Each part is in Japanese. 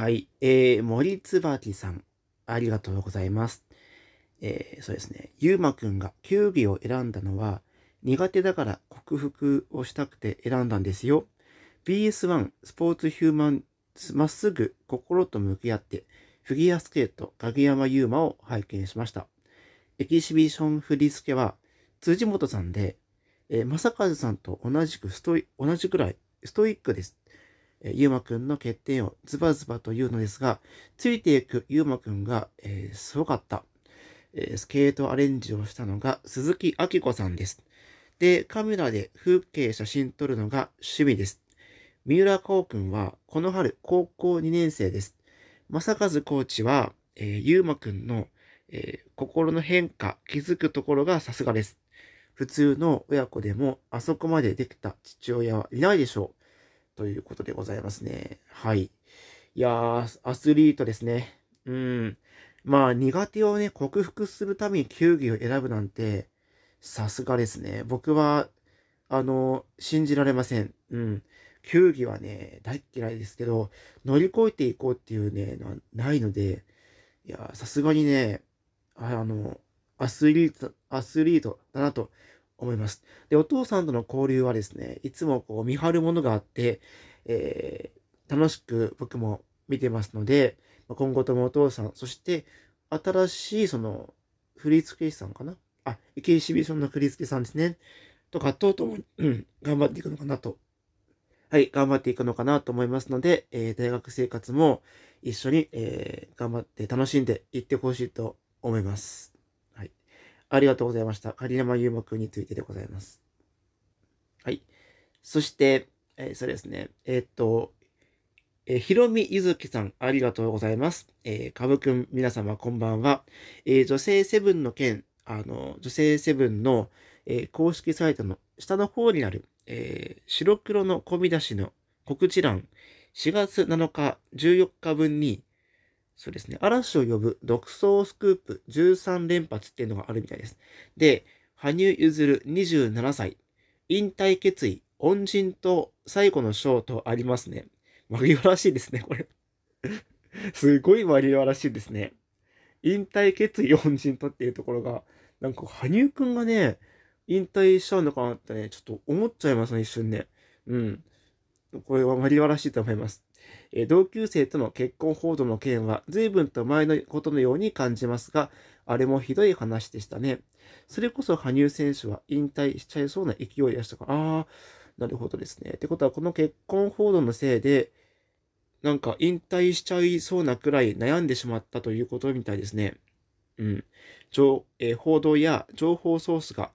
はい。えー、森椿さん、ありがとうございます。えー、そうですね。ゆうまくんが球技を選んだのは、苦手だから克服をしたくて選んだんですよ。BS1 スポーツヒューマンまっすぐ心と向き合ってフィギュアスケート鍵山優真を拝見しました。エキシビション振り付けは辻元さんで、えー、正和さんと同じくストイ、同じくらいストイックです。ゆうまくんの欠点をズバズバと言うのですが、ついていくゆうまくんが、えー、すごかった、えー、スケートアレンジをしたのが鈴木明子さんです。で、カメラで風景写真撮るのが趣味です。三浦孝くんはこの春高校2年生です。正和コーチは、えー、ゆうまくんの、えー、心の変化、気づくところがさすがです。普通の親子でもあそこまでできた父親はいないでしょう。ということでございますね。はい。いやー、アスリートですね。うん。まあ、苦手をね、克服するために球技を選ぶなんて、さすがですね。僕は、あの、信じられません。うん。球技はね、大嫌いですけど、乗り越えていこうっていうね、ないので、いや、さすがにね、あの、アスリート、アスリートだなと思います。で、お父さんとの交流はですね、いつもこう見張るものがあって、えー、楽しく僕も見てますので、今後ともお父さん、そして新しいその振付師さんかなあ、池井シビションの振付さんですね。とかとともに、うん、頑張っていくのかなと。はい、頑張っていくのかなと思いますので、えー、大学生活も一緒に、えー、頑張って楽しんでいってほしいと思います。ありがとうございました。狩山優馬くんについてでございます。はい。そして、えー、そうですね。えー、っと、えー、ひろみゆずきさん、ありがとうございます。えー、かぶくん、皆様、こんばんは。えー、女性セブンの件、あの、女性セブンの、えー、公式サイトの下の方にある、えー、白黒の込み出しの告知欄、4月7日、14日分に、そうですね、嵐を呼ぶ独走スクープ13連発っていうのがあるみたいです。で、羽生結弦27歳、引退決意、恩人と最後のショーとありますね。紛リわらしいですね、これ すごいマリらしいですね。引退決意、恩人とっていうところが、なんか羽生くんがね、引退しちゃうのかなってね、ちょっと思っちゃいますね、一瞬ね。うん。これは紛リわらしいと思います。え同級生との結婚報道の件は随分と前のことのように感じますが、あれもひどい話でしたね。それこそ羽生選手は引退しちゃいそうな勢いでしたかああ、なるほどですね。ってことは、この結婚報道のせいで、なんか引退しちゃいそうなくらい悩んでしまったということみたいですね。うん。情えー、報道や情報ソースが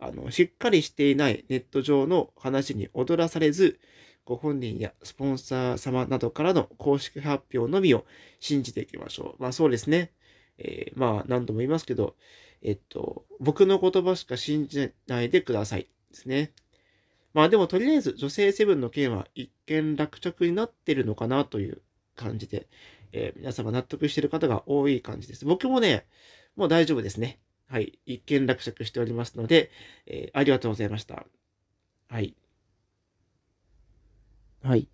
あのしっかりしていないネット上の話に踊らされず、ご本人やスポンサー様などからの公式発表のみを信じていきましょう。まあそうですね。えー、まあ何度も言いますけど、えっと、僕の言葉しか信じないでくださいですね。まあでもとりあえず女性セブンの件は一見落着になってるのかなという感じで、えー、皆様納得してる方が多い感じです。僕もね、もう大丈夫ですね。はい。一見落着しておりますので、えー、ありがとうございました。はい。はい。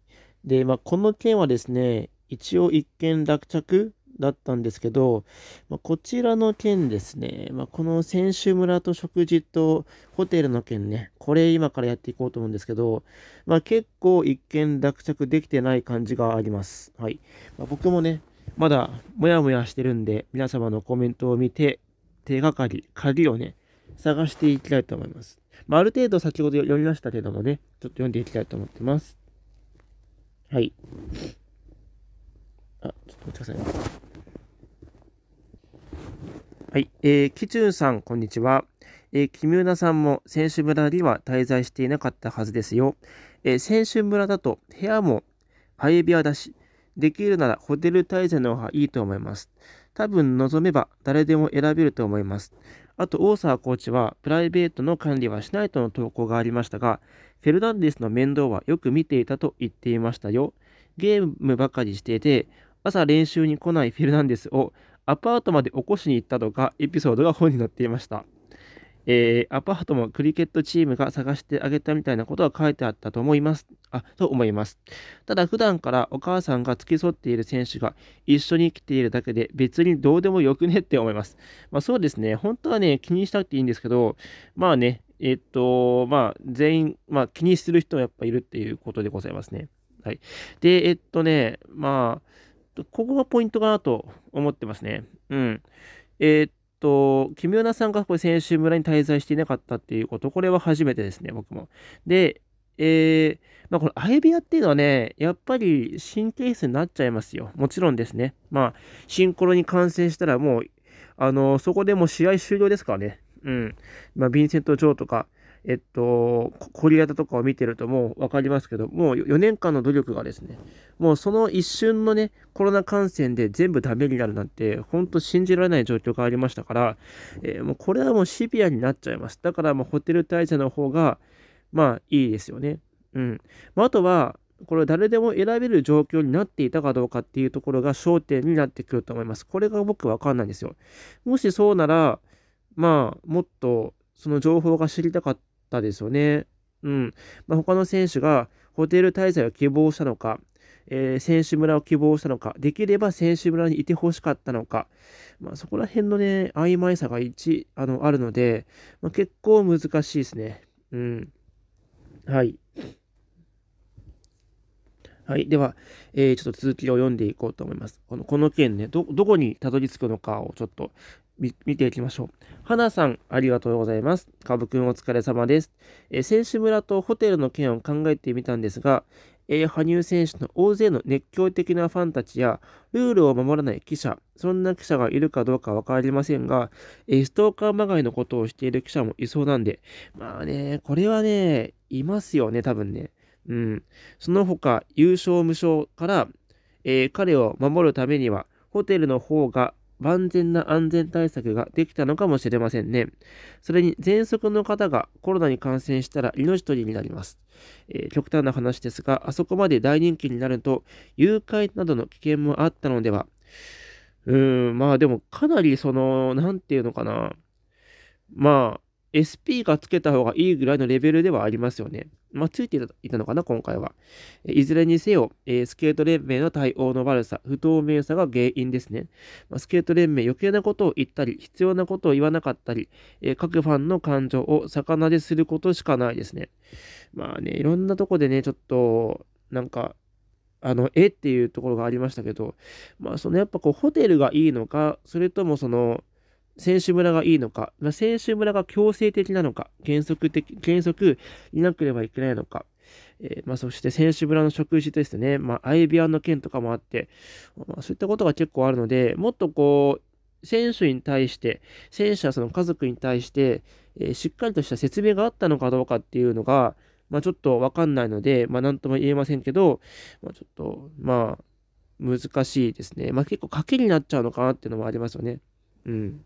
で、まあ、この件はですね、一応一件落着だったんですけど、まあ、こちらの件ですね、まあ、この選手村と食事とホテルの件ね、これ今からやっていこうと思うんですけど、まあ、結構一件落着できてない感じがあります。はい。ま僕もね、まだモヤモヤしてるんで、皆様のコメントを見て、手がかり、鍵をね、探していきたいと思います。まあ、る程度先ほど読みましたけどもね、ちょっと読んでいきたいと思ってます。はい。あ、ちょっと待ってください。はい。えー、キチュンさん、こんにちは。えー、キミューナさんも選手村には滞在していなかったはずですよ。えー、選手村だと部屋も早部屋だし、できるならホテル滞在の方がいいと思います。多分望めば誰でも選べると思います。あと、大沢コーチはプライベートの管理はしないとの投稿がありましたが、フェルナンデスの面倒はよく見ていたと言っていましたよ。ゲームばかりしていて、朝練習に来ないフェルナンデスをアパートまで起こしに行ったとかエピソードが本に載っていました。えー、アパートもクリケットチームが探してあげたみたいなことは書いてあったと思います。あ、と思います。ただ普段からお母さんが付き添っている選手が一緒に来ているだけで別にどうでもよくねって思います。まあそうですね。本当はね、気にしたくていいんですけど、まあね、えっと、まあ、全員、まあ、気にする人はやっぱいるっていうことでございますね。はい。で、えっとね、まあ、ここがポイントかなと思ってますね。うん。えっと、キ妙なナさんがこれ先週村に滞在していなかったっていうこと、これは初めてですね、僕も。で、えー、まあ、この相部屋っていうのはね、やっぱり神経質になっちゃいますよ。もちろんですね。まあ、シンクロに感染したらもう、あの、そこでもう試合終了ですからね。うん。まあ、ヴィンセント・ジョーとか、えっと、コリアタとかを見てるともう分かりますけど、もう4年間の努力がですね、もうその一瞬のね、コロナ感染で全部ダメになるなんて、ほんと信じられない状況がありましたから、えー、もうこれはもうシビアになっちゃいます。だからもうホテル滞在の方が、まあいいですよね。うん。まあ、あとは、これ誰でも選べる状況になっていたかどうかっていうところが焦点になってくると思います。これが僕わかんないんですよ。もしそうなら、まあ、もっとその情報が知りたかったですよね。うん。まあ、他の選手がホテル滞在を希望したのか、えー、選手村を希望したのか、できれば選手村にいてほしかったのか、まあ、そこら辺のね、曖昧さが一あのあるので、まあ、結構難しいですね。うん。はい。はい。では、えー、ちょっと続きを読んでいこうと思います。このこの件ねど、どこにたどり着くのかをちょっと見ていきましょう。花さん、ありがとうございます。かぶくんお疲れ様です。え選手村とホテルの件を考えてみたんですが、え羽生選手の大勢の熱狂的なファンたちや、ルールを守らない記者、そんな記者がいるかどうか分かりませんが、えストーカーまがいのことをしている記者もいそうなんで、まあね、これはね、いますよね、多分ね。うん。その他、優勝無償から、えー、彼を守るためには、ホテルの方が万全な安全対策ができたのかもしれませんね。それに、喘息の方がコロナに感染したら命取りになります。えー、極端な話ですが、あそこまで大人気になると、誘拐などの危険もあったのでは。うーん、まあでも、かなりその、なんていうのかな。まあ、SP がつけた方がいいぐらいのレベルではありますよね。まあ、ついていたのかな、今回は。いずれにせよ、えー、スケート連盟の対応の悪さ、不透明さが原因ですね。まあ、スケート連盟、余計なことを言ったり、必要なことを言わなかったり、えー、各ファンの感情を逆なですることしかないですね。まあね、いろんなとこでね、ちょっと、なんか、あの、絵っていうところがありましたけど、まあ、そのやっぱこう、ホテルがいいのか、それともその、選手村がいいのか、まあ、選手村が強制的なのか、原則的、原則いなければいけないのか、えー、まあ、そして選手村の食事ですね、まあ、ビアンの件とかもあって、まあ、そういったことが結構あるので、もっとこう、選手に対して、選手はその家族に対して、えー、しっかりとした説明があったのかどうかっていうのが、まあ、ちょっとわかんないので、まあ、なんとも言えませんけど、まあ、ちょっと、まあ、難しいですね。まあ、結構賭けになっちゃうのかなっていうのもありますよね。うん。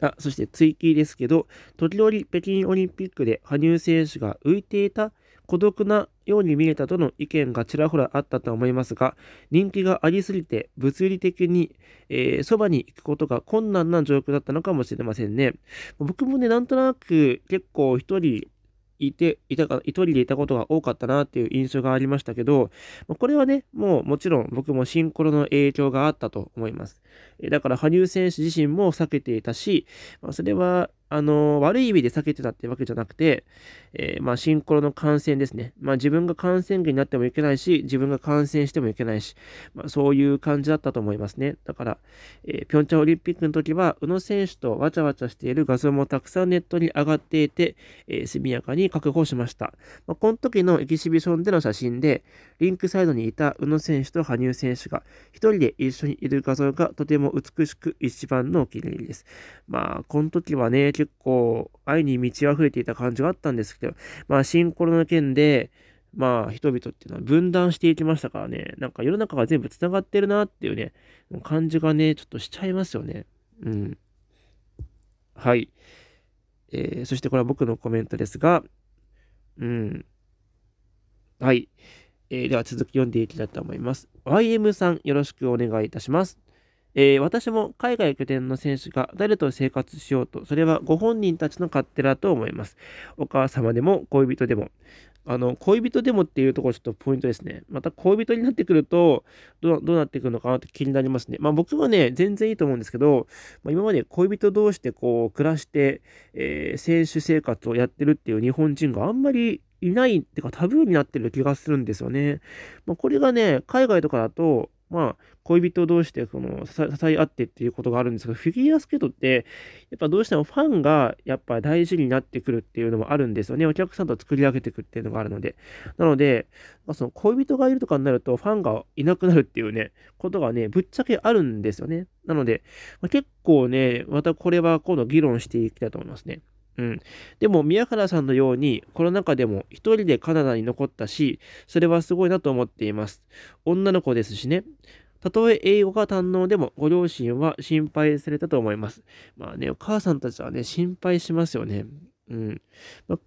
あ、そして追記ですけど、時折北京オリンピックで羽生選手が浮いていた孤独なように見えたとの意見がちらほらあったと思いますが、人気がありすぎて物理的に、えー、そばに行くことが困難な状況だったのかもしれませんね。僕もね、なんとなく結構一人いて、いたか、一人でいたことが多かったなっていう印象がありましたけど、これはね、もうもちろん僕もシンクロの影響があったと思います。だから羽生選手自身も避けていたし、それはあの、悪い意味で避けてたってわけじゃなくて、えー、まあ、シンクロの感染ですね。まあ、自分が感染源になってもいけないし、自分が感染してもいけないし、まあ、そういう感じだったと思いますね。だから、えー、ピョンチャンオリンピックの時は、宇野選手とわちゃわちゃしている画像もたくさんネットに上がっていて、えー、速やかに確保しました。まあ、この時のエキシビションでの写真で、リンクサイドにいた宇野選手と羽生選手が、一人で一緒にいる画像がとても美しく一番のお気に入りです。まあ、この時はね、結構愛に満ち溢れていた感じがあったんですけど、まあ新コロナ件で、まあ人々っていうのは分断していきましたからね、なんか世の中が全部繋がってるなっていうね、感じがね、ちょっとしちゃいますよね。うん。はい。えー、そしてこれは僕のコメントですが、うん。はい。えー、では続き読んでいきたいと思います。YM さん、よろしくお願いいたします。えー、私も海外拠点の選手が誰と生活しようと、それはご本人たちの勝手だと思います。お母様でも恋人でも。あの、恋人でもっていうところちょっとポイントですね。また恋人になってくるとど、どうなってくるのかなって気になりますね。まあ僕はね、全然いいと思うんですけど、まあ、今まで恋人同士でこう暮らして、えー、選手生活をやってるっていう日本人があんまりいないっていうかタブーになってる気がするんですよね。まあ、これがね、海外とかだと、まあ、恋人同士でその支え合ってっていうことがあるんですけど、フィギュアスケートって、やっぱどうしてもファンがやっぱ大事になってくるっていうのもあるんですよね。お客さんと作り上げていくっていうのがあるので。なので、まあ、その恋人がいるとかになると、ファンがいなくなるっていうね、ことがね、ぶっちゃけあるんですよね。なので、まあ、結構ね、またこれは今度議論していきたいと思いますね。うん、でも宮原さんのようにコロナ禍でも1人でカナダに残ったしそれはすごいなと思っています女の子ですしねたとえ英語が堪能でもご両親は心配されたと思いますまあねお母さんたちはね心配しますよねうん、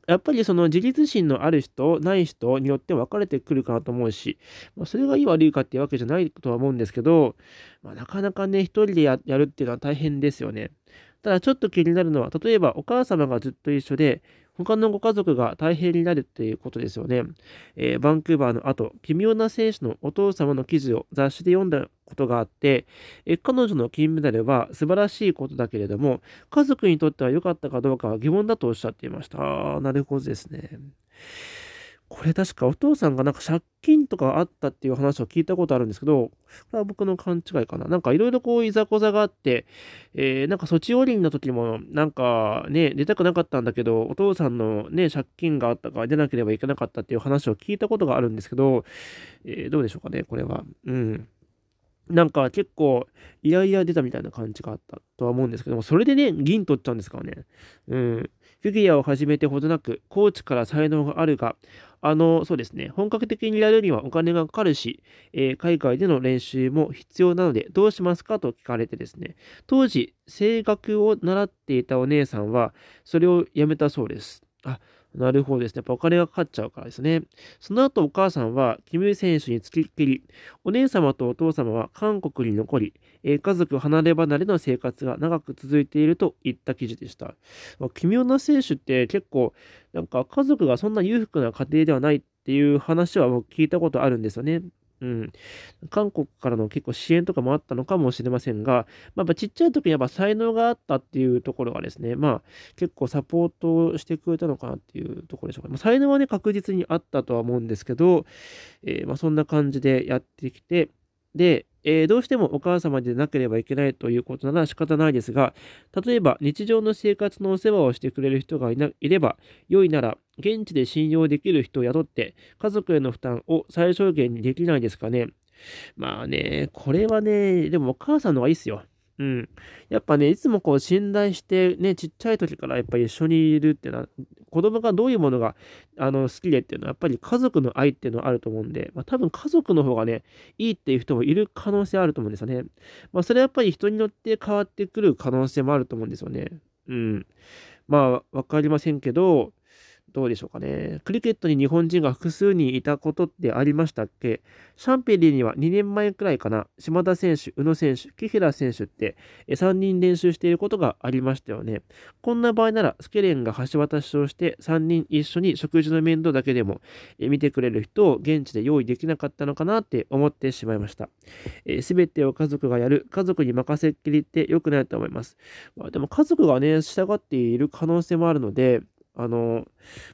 やっぱりその自立心のある人ない人によって分かれてくるかなと思うし、まあ、それがいい悪いかっていうわけじゃないとは思うんですけど、まあ、なかなかね一人でやるっていうのは大変ですよねただちょっと気になるのは、例えばお母様がずっと一緒で、他のご家族が大変になるっていうことですよね。えー、バンクーバーの後、奇妙な選手のお父様の記事を雑誌で読んだことがあって、え彼女の金メダルは素晴らしいことだけれども、家族にとっては良かったかどうかは疑問だとおっしゃっていました。なるほどですね。これ確かお父さんがなんか借金とかあったっていう話を聞いたことあるんですけど、これは僕の勘違いかな。なんかいろいろこういざこざがあって、えー、なんかソチリンの時もなんかね、出たくなかったんだけど、お父さんのね、借金があったから出なければいけなかったっていう話を聞いたことがあるんですけど、えー、どうでしょうかね、これは。うん。なんか結構、いやいや出たみたいな感じがあったとは思うんですけども、それでね、銀取っちゃうんですからね。うん。フィギュアを始めてほどなく、コーチから才能があるが、あの、そうですね、本格的にやるにはお金がかかるし、えー、海外での練習も必要なので、どうしますかと聞かれてですね、当時、声楽を習っていたお姉さんは、それをやめたそうです。あ、なるほどですね。やっぱお金がかかっちゃうからですね。その後お母さんはキム選手につきっきり、お姉様とお父様は韓国に残り、え家族離れ離れの生活が長く続いているといった記事でした。まあ、奇妙な選手って結構、なんか家族がそんな裕福な家庭ではないっていう話は僕聞いたことあるんですよね。うん、韓国からの結構支援とかもあったのかもしれませんが、まあ、やっぱちっちゃい時やっぱ才能があったっていうところがですね、まあ、結構サポートしてくれたのかなっていうところでしょうか。まあ、才能はね、確実にあったとは思うんですけど、えー、まあそんな感じでやってきて、で、えー、どうしてもお母様でなければいけないということなら仕方ないですが、例えば日常の生活のお世話をしてくれる人がいないれば、良いなら、現地で信用できる人を雇って、家族への負担を最小限にできないですかね。まあね、これはね、でもお母さんの方がいいっすよ。うん。やっぱね、いつもこう信頼して、ね、ちっちゃい時からやっぱ一緒にいるっていうのは、子供がどういうものがあの好きでっていうのは、やっぱり家族の愛っていうのはあると思うんで、まあ、多分家族の方がね、いいっていう人もいる可能性あると思うんですよね。まあ、それはやっぱり人によって変わってくる可能性もあると思うんですよね。うん。まあ、わかりませんけど、どうでしょうかね。クリケットに日本人が複数人いたことってありましたっけシャンペリーには2年前くらいかな、島田選手、宇野選手、木平選手って3人練習していることがありましたよね。こんな場合なら、スケレンが橋渡しをして3人一緒に食事の面倒だけでも見てくれる人を現地で用意できなかったのかなって思ってしまいました。すべてを家族がやる、家族に任せっきりって良くないと思います。まあ、でも家族がね、従っている可能性もあるので、あの、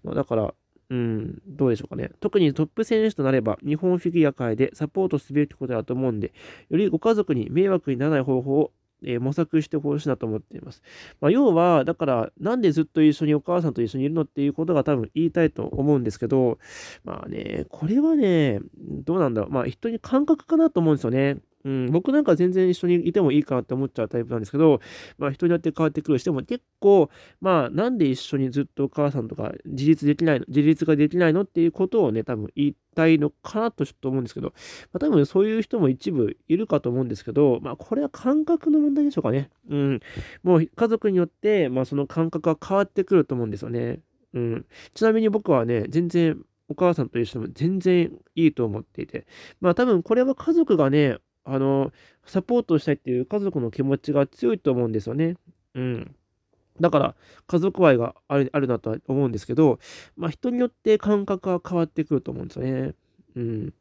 まあ、だから、うん、どうでしょうかね。特にトップ選手となれば、日本フィギュア界でサポートすべきことだと思うんで、よりご家族に迷惑にならない方法をえー、模索してほしいなと思っています。まあ、要は、だから、なんでずっと一緒にお母さんと一緒にいるのっていうことが多分言いたいと思うんですけど、まあね、これはね、どうなんだろう。まあ、人に感覚かなと思うんですよね。うん、僕なんか全然一緒にいてもいいかなって思っちゃうタイプなんですけど、まあ人によって変わってくるしも結構、まあなんで一緒にずっとお母さんとか自立できないの、自立ができないのっていうことをね、多分言いたいのかなとちょっと思うんですけど、まあ多分そういう人も一部いるかと思うんですけど、まあこれは感覚の問題でしょうかね。うん。もう家族によって、まあその感覚が変わってくると思うんですよね。うん。ちなみに僕はね、全然お母さんと一緒でも全然いいと思っていて。まあ多分これは家族がね、あの、サポートしたいっていう家族の気持ちが強いと思うんですよね。うん。だから、家族愛があるあるなとは思うんですけど、まあ、人によって感覚は変わってくると思うんですよね。うん。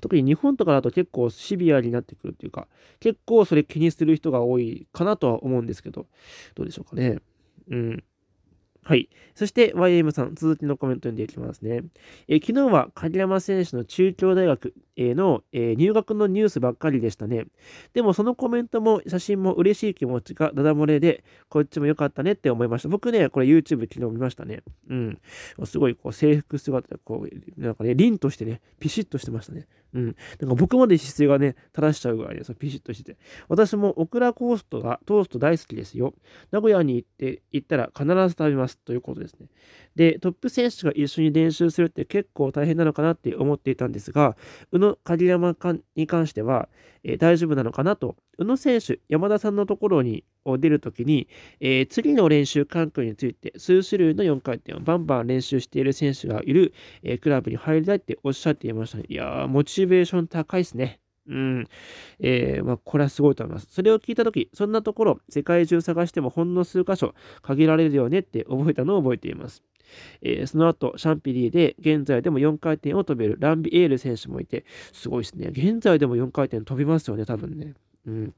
特に日本とかだと結構シビアになってくるっていうか、結構それ気にする人が多いかなとは思うんですけど、どうでしょうかね。うん。はい。そして YM さん、続きのコメントにでいきますね。え昨日は鍵山選手の中京大学の入学のニュースばっかりでしたね。でもそのコメントも写真も嬉しい気持ちがダダ漏れで、こっちも良かったねって思いました。僕ね、これ YouTube 昨日見ましたね。うん。すごいこう制服姿で、こう、なんかね、凛としてね、ピシッとしてましたね。うん。なんか僕まで姿勢がね、正しちゃうぐらいで、ね、ピシッとしてて。私もオクラコーストが、トースト大好きですよ。名古屋に行って、行ったら必ず食べますということですね。で、トップ選手が一緒に練習するって結構大変なのかなって思っていたんですが、宇野の鍵山に関しては、えー、大丈夫なのかなと、宇野選手、山田さんのところに出るときに、えー、次の練習環境について数種類の4回転をバンバン練習している選手がいる、えー、クラブに入りたいっておっしゃっていましたね。いやー、モチベーション高いですね。うん。えー、まあ、これはすごいと思います。それを聞いたとき、そんなところ、世界中探してもほんの数箇所限られるよねって覚えたのを覚えています。えー、その後、シャンピリーで現在でも4回転を飛べるランビエール選手もいて、すごいですね。現在でも4回転飛びますよね、多分ね。うん。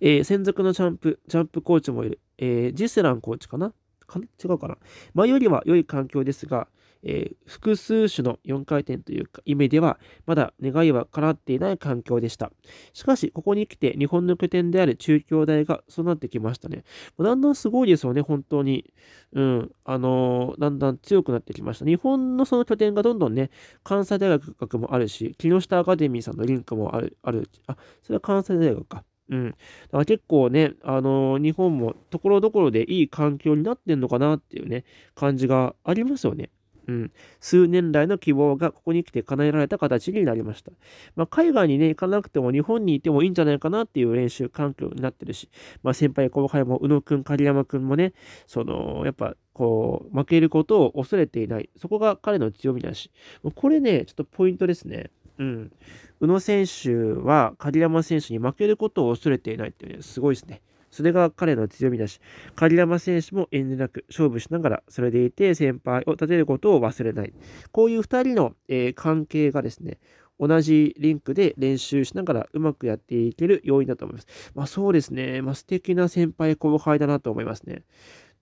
えー、専属のジャンプ、ジャンプコーチもいる、えー、ジスランコーチかなか違うかな前よりは良い環境ですが、えー、複数種の4回転という意味では、まだ願いは叶っていない環境でした。しかし、ここに来て日本の拠点である中京大がそうなってきましたね。だんだんすごいですよね、本当に。うん、あのー、だんだん強くなってきました。日本のその拠点がどんどんね、関西大学もあるし、木下アカデミーさんのリンクもある、ある、あ、それは関西大学か。うん。だから結構ね、あのー、日本もところどころでいい環境になってんのかなっていうね、感じがありますよね。うん、数年来の希望がここに来て叶えられた形になりました。まあ、海外にね、行かなくても日本にいてもいいんじゃないかなっていう練習環境になってるし、まあ、先輩後輩も宇野くん、狩山くんもね、その、やっぱ、こう、負けることを恐れていない。そこが彼の強みだし、これね、ちょっとポイントですね。うん。宇野選手は、狩山選手に負けることを恐れていないっていうね、すごいですね。それが彼の強みだし、狩山選手も遠慮なく勝負しながら、それでいて先輩を立てることを忘れない。こういう2人の、えー、関係がですね、同じリンクで練習しながらうまくやっていける要因だと思います。まあそうですね、まあ、素敵な先輩後輩だなと思いますね。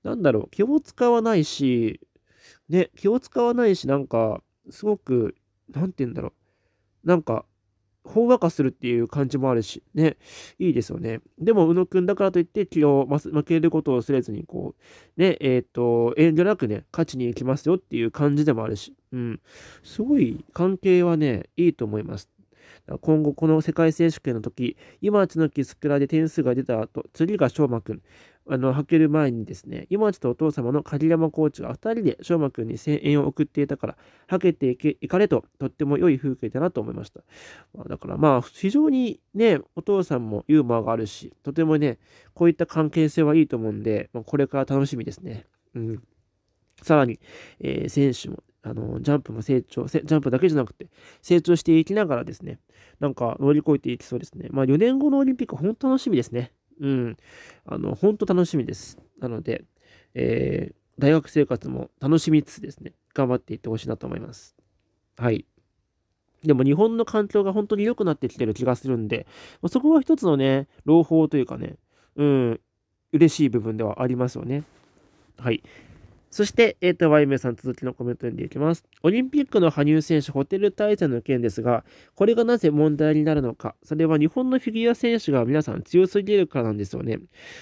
なんだろう、気を使わないし、ね、気を使わないし、なんか、すごく、なんて言うんだろう。なんか、ほんわかするっていう感じもあるし、ね、いいですよね。でも、宇野くんだからといって、気を負けることをすれずに、こう、ね、えっ、ー、と、遠慮なくね、勝ちに行きますよっていう感じでもあるし、うん、すごい関係はね、いいと思います。今後、この世界選手権の時、今、ちのキスクラで点数が出た後、次が翔馬くん、あの、履ける前にですね、今ちとお父様の鍵山コーチが2人で翔馬くんに声援を送っていたから、はけていかれと、とっても良い風景だなと思いました。まあ、だからまあ、非常にね、お父さんもユーモアがあるし、とてもね、こういった関係性はいいと思うんで、まあ、これから楽しみですね。うん。さらに、えー、選手も、あの、ジャンプも成長、ジャンプだけじゃなくて、成長していきながらですね、なんか乗り越えていきそうですね。まあ、4年後のオリンピック、本当楽しみですね。うん。あの、本当楽しみです。なので、えー、大学生活も楽しみつつですね、頑張っていってほしいなと思います。はい。でも日本の環境が本当に良くなってきてる気がするんで、そこは一つのね、朗報というかね、うん、嬉しい部分ではありますよね。はい。そして、えっ、ー、と、ワイメさん続きのコメント読んでいきます。オリンピックの羽生選手、ホテル滞在の件ですが、これがなぜ問題になるのか、それは日本のフィギュア選手が皆さん強すぎるからなんですよね。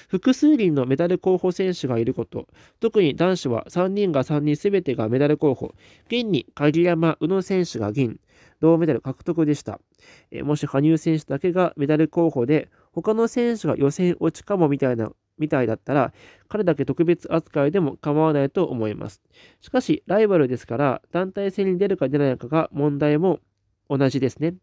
複数人のメダル候補選手がいること、特に男子は3人が3人全てがメダル候補、現に鍵山、宇野選手が銀、銅メダル獲得でした。えー、もし羽生選手だけがメダル候補で、他の選手が予選落ちかもみたいなみたいだったら、彼だけ特別扱いでも構わないと思います。しかし、ライバルですから、団体戦に出るか出ないかが問題も同じですね。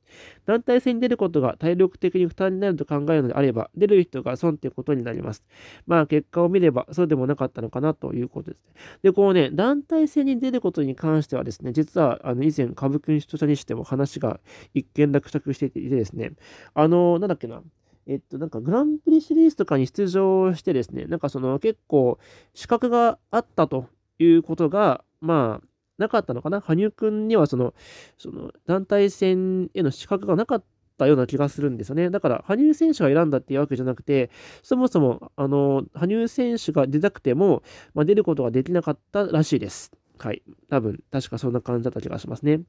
団体戦に出ることが体力的に負担になると考えるのであれば、出る人が損ということになります。まあ結果を見ればそうでもなかったのかなということですね。で、こうね、団体戦に出ることに関してはですね、実はあの以前、歌舞伎主張者にしても話が一件落着していてですね、あのなんだっけな、えっと、なんかグランプリシリーズとかに出場してですね、なんかその結構資格があったということが、まあ、なかったのかな。羽生くんにはその、その団体戦への資格がなかったような気がするんですよね。だから、羽生選手が選んだっていうわけじゃなくて、そもそも、あの、羽生選手が出たくても、まあ、出ることができなかったらしいです。回。多分、確かそんな感じだった気がしますね。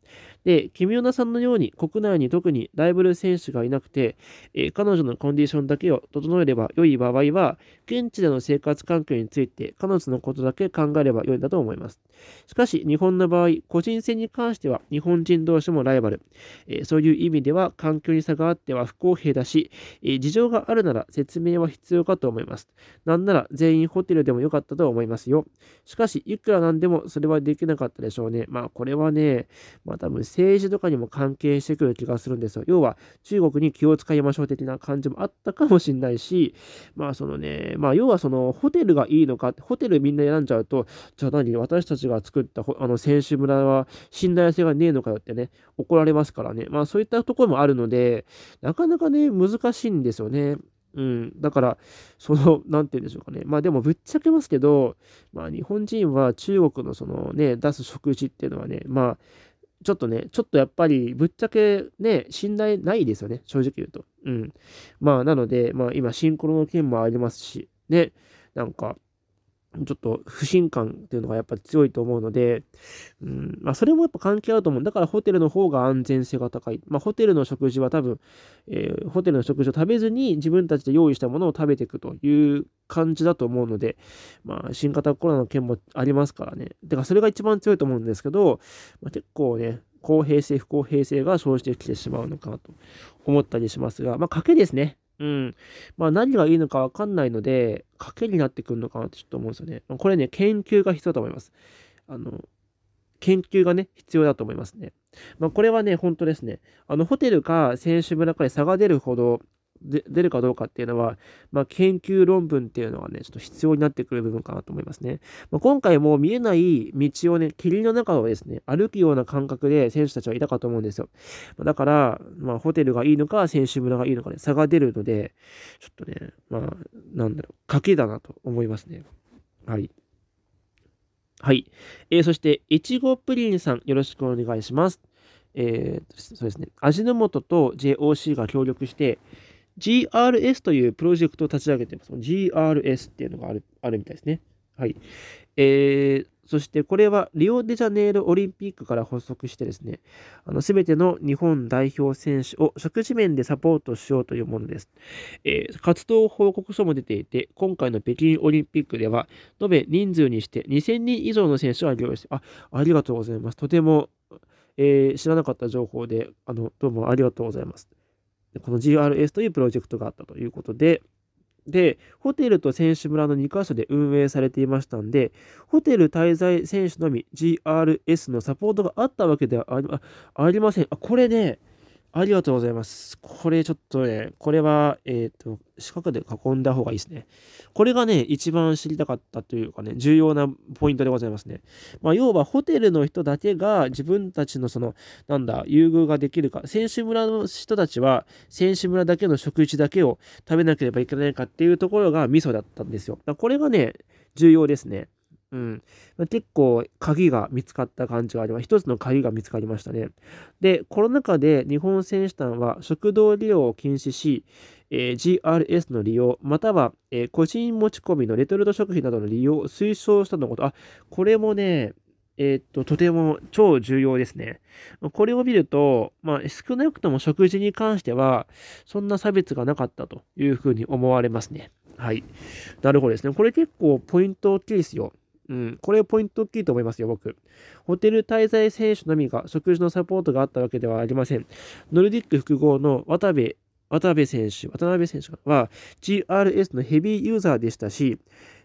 で、キミオナさんのように国内に特にライブル選手がいなくて、えー、彼女のコンディションだけを整えれば良い場合は、現地での生活環境について彼女のことだけ考えれば良いんだと思います。しかし、日本の場合、個人戦に関しては日本人同士もライバル。えー、そういう意味では環境に差があっては不公平だし、えー、事情があるなら説明は必要かと思います。なんなら全員ホテルでも良かったと思いますよ。しかし、いくらなんでもそれははできなかったでしょうね。まあこれはね、まあ多分政治とかにも関係してくる気がするんですよ。要は中国に気を使いましょう的な感じもあったかもしれないし、まあそのね、まあ要はそのホテルがいいのか、ホテルみんな選んじゃうと、じゃあ何、私たちが作ったあの選手村は信頼性がねえのかよってね、怒られますからね。まあそういったところもあるので、なかなかね、難しいんですよね。うん、だから、その、なんて言うんでしょうかね。まあでも、ぶっちゃけますけど、まあ日本人は中国のそのね、出す食事っていうのはね、まあ、ちょっとね、ちょっとやっぱり、ぶっちゃけね、信頼ないですよね、正直言うと。うん。まあ、なので、まあ今、シンクロの件もありますし、ね、なんか、ちょっと不信感っていうのがやっぱり強いと思うので、うんまあ、それもやっぱ関係あると思う。だからホテルの方が安全性が高い。まあ、ホテルの食事は多分、えー、ホテルの食事を食べずに自分たちで用意したものを食べていくという感じだと思うので、まあ、新型コロナの件もありますからね。だからそれが一番強いと思うんですけど、まあ、結構ね、公平性、不公平性が生じてきてしまうのかなと思ったりしますが、まあ、賭けですね。うん。まあ何がいいのかわかんないので、賭けになってくるのかなってちょっと思うんですよね。これね、研究が必要だと思います。あの、研究がね、必要だと思いますね。まあこれはね、本当ですね。あの、ホテルか選手村かで差が出るほど、で出るかどうかっていうのは、まあ、研究論文っていうのはね、ちょっと必要になってくる部分かなと思いますね。まあ、今回も見えない道をね、霧の中をですね、歩くような感覚で選手たちはいたかと思うんですよ。まだから、まあ、ホテルがいいのか、選手村がいいのかね、差が出るので、ちょっとね、まあ、なんだろう、賭けだなと思いますね。はい。はい。えー、そして、いちごプリンさん、よろしくお願いします。えー、そうですね、味の素と JOC が協力して、GRS というプロジェクトを立ち上げています。GRS っていうのがあるあるみたいですね。はい。えー、そしてこれはリオデジャネイロオリンピックから発足してですね、あのての日本代表選手を食事面でサポートしようというものです、えー、活動報告書も出ていて、今回の北京オリンピックでは、延べ人数にして2000人以上の選手を挙げました。あ、ありがとうございます。とても、えー、知らなかった情報で、あの、どうもありがとうございます。この GRS というプロジェクトがあったということで、で、ホテルと選手村の2カ所で運営されていましたんで、ホテル滞在選手のみ GRS のサポートがあったわけではありません。あ、これね、ありがとうございます。これちょっとね、これは、えっ、ー、と、四角で囲んだ方がいいですね。これがね、一番知りたかったというかね、重要なポイントでございますね。まあ、要はホテルの人だけが自分たちのその、なんだ、優遇ができるか、選手村の人たちは、選手村だけの食事だけを食べなければいけないかっていうところがミソだったんですよ。これがね、重要ですね。うん。結構鍵が見つかった感じがあります。一つの鍵が見つかりましたね。で、コロナ禍で日本選手団は食堂利用を禁止し、えー、GRS の利用、または、えー、個人持ち込みのレトルト食品などの利用を推奨したのこと。あ、これもね、えー、っと、とても超重要ですね。これを見ると、まあ、少なくとも食事に関しては、そんな差別がなかったというふうに思われますね。はい。なるほどですね。これ結構ポイント大きいですよ。うん、これポイント大きいと思いますよ、僕。ホテル滞在選手のみが食事のサポートがあったわけではありません。ノルディック複合の渡部、渡部選手、渡辺選手は GRS のヘビーユーザーでしたし、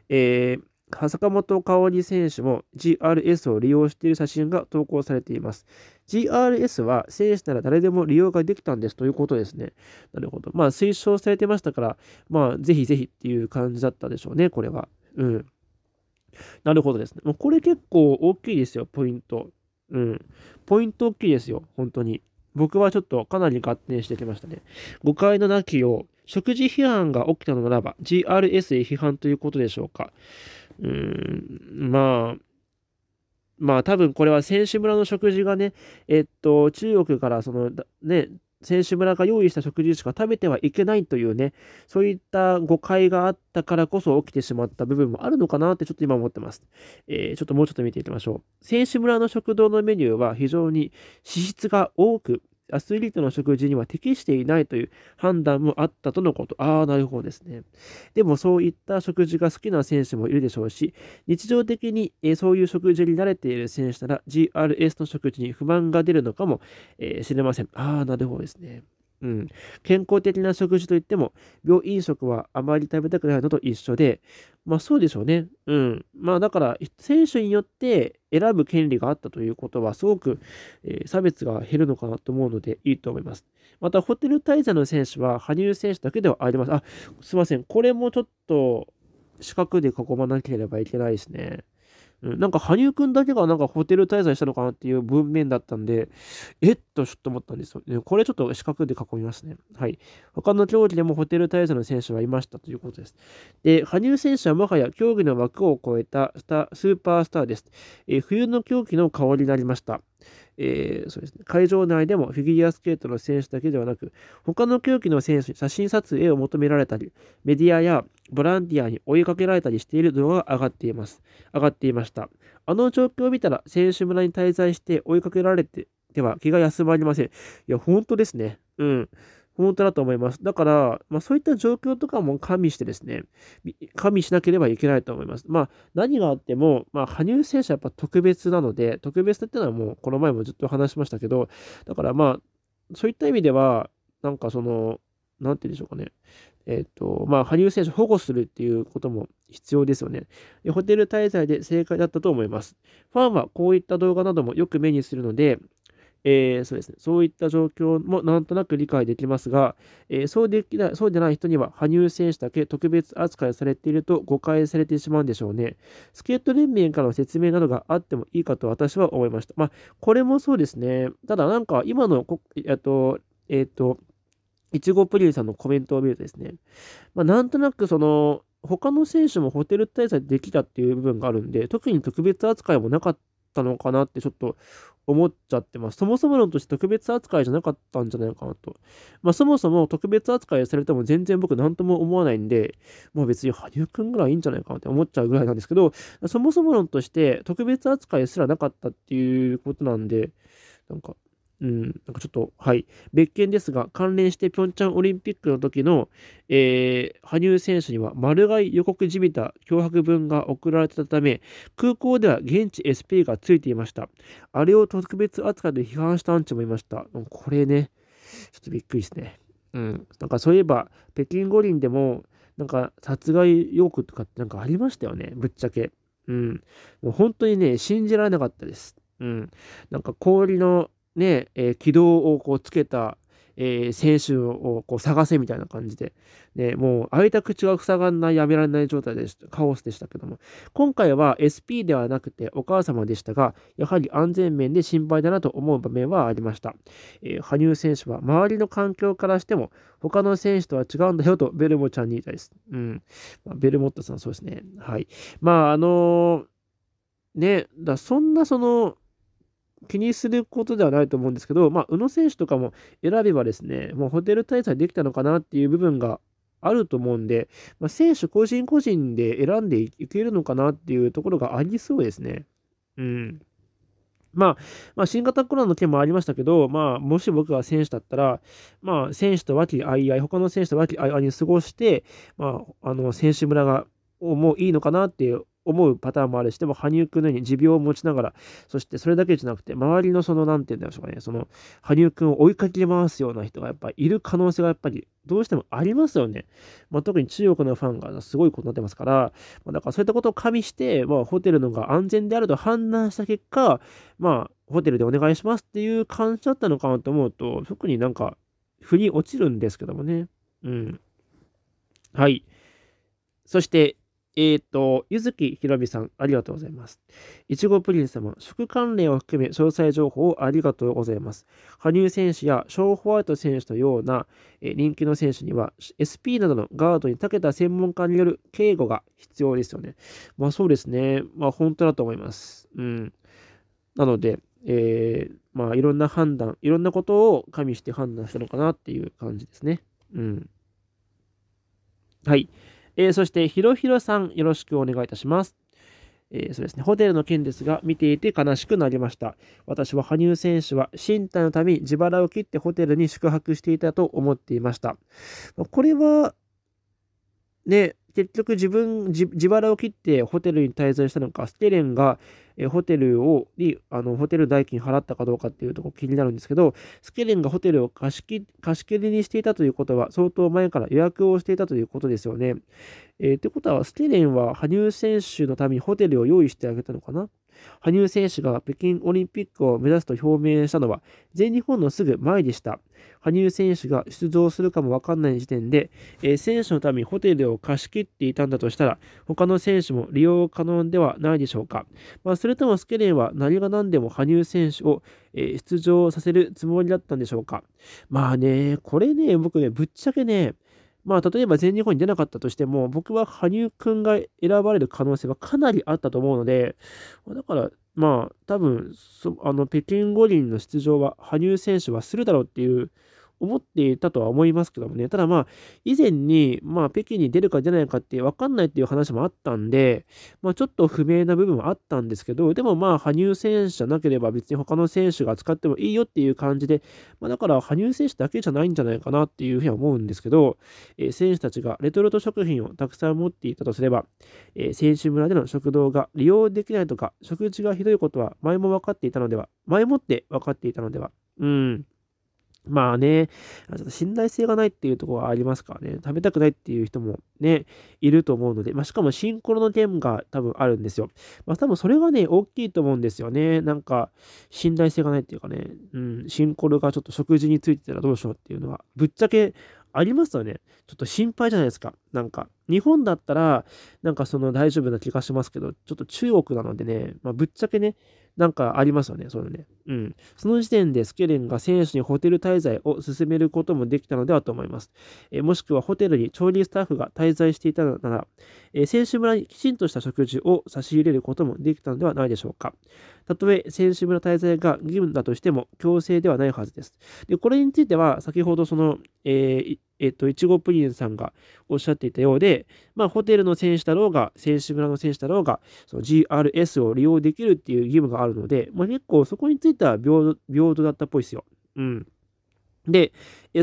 えー坂本香織選手も GRS を利用している写真が投稿されています。GRS は選手なら誰でも利用ができたんですということですね。なるほど。まあ推奨されてましたから、まあぜひぜひっていう感じだったでしょうね、これは。うん。なるほどですね。もうこれ結構大きいですよ、ポイント。うん。ポイント大きいですよ、本当に。僕はちょっとかなり合点してきましたね。誤解のなきを、食事批判が起きたのならば、GRS へ批判ということでしょうか。うーん、まあ、まあ多分これは選手村の食事がね、えっと、中国からその、ね、選手村が用意した食事しか食べてはいけないというね、そういった誤解があったからこそ起きてしまった部分もあるのかなってちょっと今思ってます。えー、ちょっともうちょっと見ていきましょう。選手村の食堂のメニューは非常に脂質が多く、アスリートの食事には適していないという判断もあったとのこと。ああ、なるほどですね。でもそういった食事が好きな選手もいるでしょうし、日常的に、えそういう食事に慣れている選手なら GRS の食事に不満が出るのかも、えしれません。ああ、なるほどですね。うん、健康的な食事といっても、病院食はあまり食べたくないのと一緒で、まあそうでしょうね。うん。まあだから、選手によって選ぶ権利があったということは、すごく、えー、差別が減るのかなと思うので、いいと思います。また、ホテル滞在の選手は、羽生選手だけではあります。あ、すいません。これもちょっと、四角で囲まなければいけないですね。なんか羽生くんだけがなんかホテル滞在したのかなっていう文面だったんで、えっとちょっと思ったんですよこれちょっと四角で囲みますね。はい。他の競技でもホテル滞在の選手はいましたということです。で、羽生選手はもはや競技の枠を超えたスーパースターです。え冬の競技の顔になりました。えー、そうですね、会場内でもフィギュアスケートの選手だけではなく、他の競技の選手に写真撮影を求められたり、メディアやボランティアに追いかけられたりしている動画が上がっています。上がっていました。あの状況を見たら、選手村に滞在して追いかけられてでは気が休まりません。いや、本当ですね。うん。本当だと思います。だから、まあ、そういった状況とかも加味してですね、加味しなければいけないと思います。まあ、何があっても、まあ、羽生選手はやっぱ特別なので、特別っていうのはもう、この前もずっと話しましたけど、だからまあ、そういった意味では、なんかその、なんて言うんでしょうかね。えっ、と、まあ、羽生選手保護するっていうことも必要ですよね。ホテル滞在で正解だったと思います。ファンはこういった動画などもよく目にするので、えー、そうですね、そういった状況もなんとなく理解できますが、えー、そうできないそうでない人には羽生選手だけ特別扱いされていると誤解されてしまうんでしょうね。スケート連盟からの説明などがあってもいいかと私は思いました。まあ、これもそうですね。ただ、なんか今のこ、えっと、えっと、いちごプリンさんのコメントを見るとですね、まあ、なんとなくその、他の選手もホテル滞在できたっていう部分があるんで、特に特別扱いもなかっったのかなってちょっと思っちゃってます。そもそも論として特別扱いじゃなかったんじゃないかなと。まあそもそも特別扱いされても全然僕何とも思わないんで、もう別に羽生くんぐらいいいんじゃないかなって思っちゃうぐらいなんですけど、そもそも論として特別扱いすらなかったっていうことなんで、なんかうん、なんかちょっと、はい。別件ですが、関連してピョンチャンオリンピックの時の、えー、羽生選手には、丸買い予告じみた脅迫文が送られてたため、空港では現地 SP がついていました。あれを特別扱いで批判したアンチもいました。これね、ちょっとびっくりですね。うん。なんかそういえば、北京五輪でも、なんか殺害予告とかってなんかありましたよね、ぶっちゃけ。うん。もう本当にね、信じられなかったです。うん。なんか氷のね、えー、軌道をこうつけた、えー、選手をこう探せみたいな感じで、ね、もう開いた口が塞がんない、やめられない状態でした、カオスでしたけども、今回は SP ではなくてお母様でしたが、やはり安全面で心配だなと思う場面はありました。えー、羽生選手は周りの環境からしても、他の選手とは違うんだよとベルモちゃんに言いたいです。うん。まあ、ベルモットさん、そうですね。はい。まあ、あのね、だそんなその、気にすることではないと思うんですけど、まあ、宇野選手とかも選べばですね、もうホテル滞在できたのかなっていう部分があると思うんで、まあ、選手個人個人で選んでいけるのかなっていうところがありそうですね。うん。まあ、まあ、新型コロナの件もありましたけど、まあ、もし僕が選手だったら、まあ、選手と和気あいあい、他の選手と和気あいあいに過ごして、まあ、あの、選手村が、もういいのかなっていう、思うパターンもあるし、でも羽生くんのように持病を持ちながら、そしてそれだけじゃなくて、周りのその、なんて言うんでしょうかね、その、羽生くんを追いかけ回すような人がやっぱいる可能性がやっぱりどうしてもありますよね。まあ、特に中国のファンがすごいことになってますから、まあ、だからそういったことを加味して、まあ、ホテルのが安全であると判断した結果、まあ、ホテルでお願いしますっていう感じだったのかなと思うと、特になんか、腑に落ちるんですけどもね。うん。はい。そして、えっ、ー、と、ゆずきひろみさん、ありがとうございます。いちごプリン様、食関連を含め詳細情報をありがとうございます。羽生選手やショーホワイト選手のような、え人気の選手には、SP などのガードに長けた専門家による警護が必要ですよね。まあそうですね。まあ本当だと思います。うん。なので、えー、まあいろんな判断、いろんなことを加味して判断したのかなっていう感じですね。うん。はい。えー、そして、ひろひろさん、よろしくお願いいたします。えー、そうですね、ホテルの件ですが、見ていて悲しくなりました。私は羽生選手は身体のために自腹を切ってホテルに宿泊していたと思っていました。これは、ね、結局自分自、自腹を切ってホテルに滞在したのか、ステレンがえホテルをにあのホテル代金払ったかどうかっていうとこ気になるんですけど、スケレンがホテルを貸し切りにしていたということは、相当前から予約をしていたということですよね。えー、ってことは、スケレンは羽生選手のためにホテルを用意してあげたのかな羽生選手が北京オリンピックを目指すと表明したのは、全日本のすぐ前でした。羽生選手が出場するかもわかんない時点で、えー、選手のためにホテルを貸し切っていたんだとしたら、他の選手も利用可能ではないでしょうか。まあ、それともスケレンは何が何でも羽生選手を、えー、出場させるつもりだったんでしょうか。まあね、これね、僕ね、ぶっちゃけね、まあ、例えば全日本に出なかったとしても、僕は羽生くんが選ばれる可能性はかなりあったと思うので、だから、まあ、多分そあの北京五輪の出場は羽生選手はするだろうっていう思っていたとは思いますけどもね、ただまあ、以前に、まあ、北京に出るか出ないかって分かんないっていう話もあったんで、まあ、ちょっと不明な部分はあったんですけど、でもまあ、羽生選手じゃなければ別に他の選手が使ってもいいよっていう感じで、まあ、だから羽生選手だけじゃないんじゃないかなっていうふうには思うんですけど、えー、選手たちがレトルト食品をたくさん持っていたとすれば、えー、選手村での食堂が利用できないとか、食事がひどいことは前も分かっていたのでは、前もって分かっていたのでは、うん。まあね、ちょっと信頼性がないっていうところはありますからね、食べたくないっていう人もね、いると思うので、まあ、しかもシンクロの点が多分あるんですよ。まあ多分それがね、大きいと思うんですよね。なんか、信頼性がないっていうかね、うん、シンコロがちょっと食事についてたらどうしようっていうのは、ぶっちゃけありますよね。ちょっと心配じゃないですか。なんか、日本だったら、なんかその大丈夫な気がしますけど、ちょっと中国なのでね、まあ、ぶっちゃけね、なんかありますよね、そういうのね。うん。その時点でスケレンが選手にホテル滞在を進めることもできたのではと思います。えもしくはホテルに調理スタッフが滞在していたなら、え選手村にきちんとした食事を差し入れることもできたのではないでしょうか。たとえ選手村滞在が義務だとしても強制ではないはずです。で、これについては、先ほどその、えー、えっと、いちごプリンさんがおっしゃっていたようで、まあ、ホテルの選手だろうが、選手村の選手だろうが、その GRS を利用できるっていう義務があるので、まあ、結構そこについては平等だったっぽいですよ。うん。で、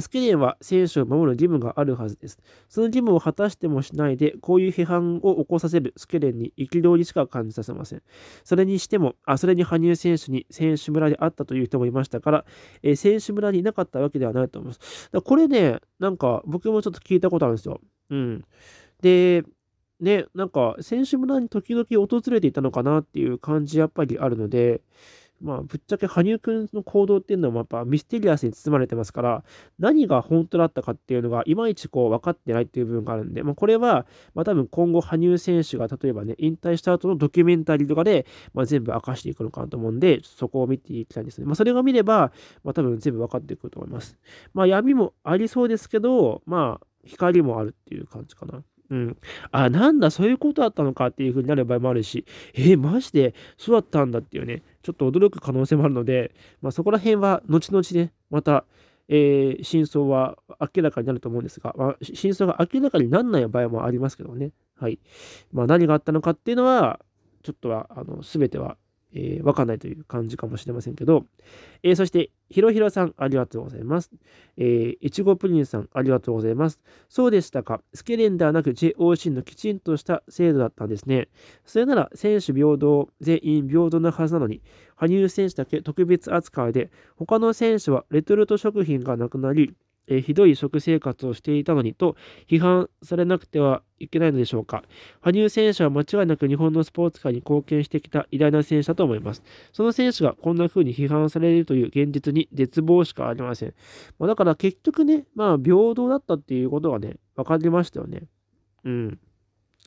スケレンは選手を守る義務があるはずです。その義務を果たしてもしないで、こういう批判を起こさせるスケレンに憤りしか感じさせません。それにしても、あそれに羽生選手に選手村であったという人もいましたから、え選手村にいなかったわけではないと思います。これね、なんか僕もちょっと聞いたことあるんですよ。うん。で、ね、なんか選手村に時々訪れていたのかなっていう感じやっぱりあるので、まあ、ぶっちゃけ羽生くんの行動っていうのもやっぱミステリアスに包まれてますから、何が本当だったかっていうのが、いまいちこう分かってないっていう部分があるんで、まあ、これは、まあ、多分今後羽生選手が例えばね、引退した後のドキュメンタリーとかで、まあ、全部明かしていくのかなと思うんで、そこを見ていきたいんですね。まあ、それが見れば、まあ、多分全部分かってくると思います。まあ、闇もありそうですけど、まあ、光もあるっていう感じかな。うん。あ、なんだ、そういうことだったのかっていうふうになる場合もあるし、えー、マジで、そうだったんだっていうね、ちょっと驚く可能性もあるので、まあ、そこら辺は、後々ね、また、えー、真相は明らかになると思うんですが、まあ、真相が明らかにならない場合もありますけどね。はい。まあ、何があったのかっていうのは、ちょっとは、あの、すべてはえー、わかんないという感じかもしれませんけど、えー、そして、ひろひろさん、ありがとうございます。えいちごプリンさん、ありがとうございます。そうでしたか。スケレンではなく JOC のきちんとした制度だったんですね。それなら、選手平等、全員平等なはずなのに、羽生選手だけ特別扱いで、他の選手はレトルト食品がなくなり、えひどい食生活をしていたのにと批判されなくてはいけないのでしょうか。羽生選手は間違いなく日本のスポーツ界に貢献してきた偉大な選手だと思います。その選手がこんな風に批判されるという現実に絶望しかありません。まあ、だから結局ね、まあ平等だったっていうことがね、分かりましたよね。うん。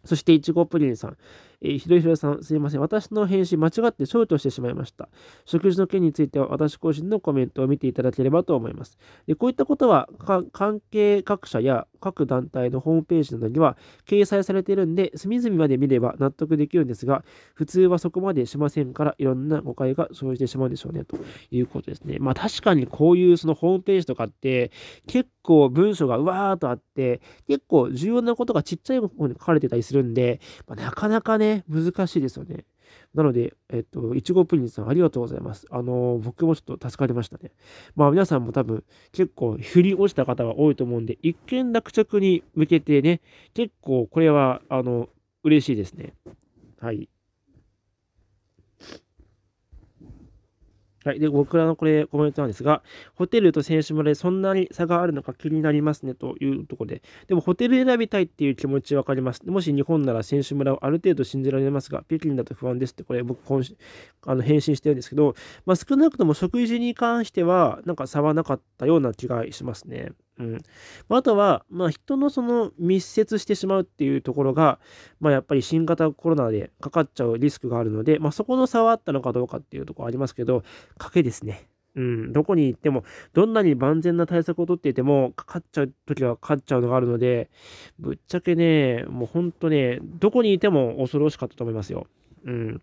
そして、いちごプリンさん。えー、ひろひろさん、すいません。私の返信間違ってショしてしまいました。食事の件については私個人のコメントを見ていただければと思います。でこういったことは関係各社や各団体のホームページなどには掲載されているんで、隅々まで見れば納得できるんですが、普通はそこまでしませんから、いろんな誤解が生じてしまうんでしょうね、ということですね。まあ確かにこういうそのホームページとかって、結構文章がうわーっとあって、結構重要なことがちっちゃい方に書かれてたりするんで、まあ、なかなかね、ね、難しいですよね。なので、えっと、いちごプリンさんありがとうございます。あの、僕もちょっと助かりましたね。まあ皆さんも多分結構振り落ちた方が多いと思うんで、一見落着に向けてね、結構これは、あの、嬉しいですね。はい。はい。で、僕らのこれ、コメントなんですが、ホテルと選手村でそんなに差があるのか気になりますねというところで、でもホテル選びたいっていう気持ちわかります。もし日本なら選手村をある程度信じられますが、北京だと不安ですって、これ僕今あの返信してるんですけど、まあ、少なくとも食事に関しては、なんか差はなかったような気がしますね。うん。まあ、とは、まあ、人のその密接してしまうっていうところが、まあ、やっぱり新型コロナでかかっちゃうリスクがあるので、まあ、そこの差はあったのかどうかっていうところありますけど、賭けですね。うん、どこに行っても、どんなに万全な対策をとっていても、かかっちゃうときはかかっちゃうのがあるので、ぶっちゃけね、もう本当ね、どこにいても恐ろしかったと思いますよ。うん。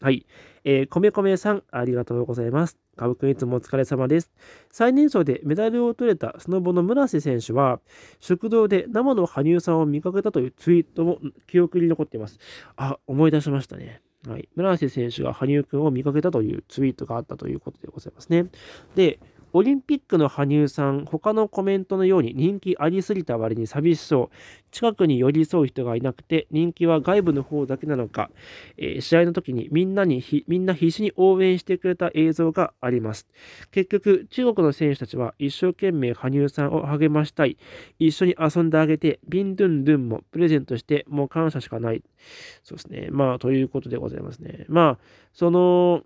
はい。えー、米米さん、ありがとうございます。カブ君いつもお疲れ様です。最年少でメダルを取れたスノボの村瀬選手は、食堂で生の羽生さんを見かけたというツイートも記憶に残っています。あ、思い出しましたね。はい、村瀬選手が羽生くんを見かけたというツイートがあったということでございますね。で、オリンピックの羽生さん、他のコメントのように人気ありすぎた割に寂しそう。近くに寄り添う人がいなくて、人気は外部の方だけなのか。えー、試合の時にみんなにみんな必死に応援してくれた映像があります。結局、中国の選手たちは一生懸命羽生さんを励ましたい。一緒に遊んであげて、ビンドゥンドゥンもプレゼントして、もう感謝しかない。そうですね。まあ、ということでございますね。まあ、その、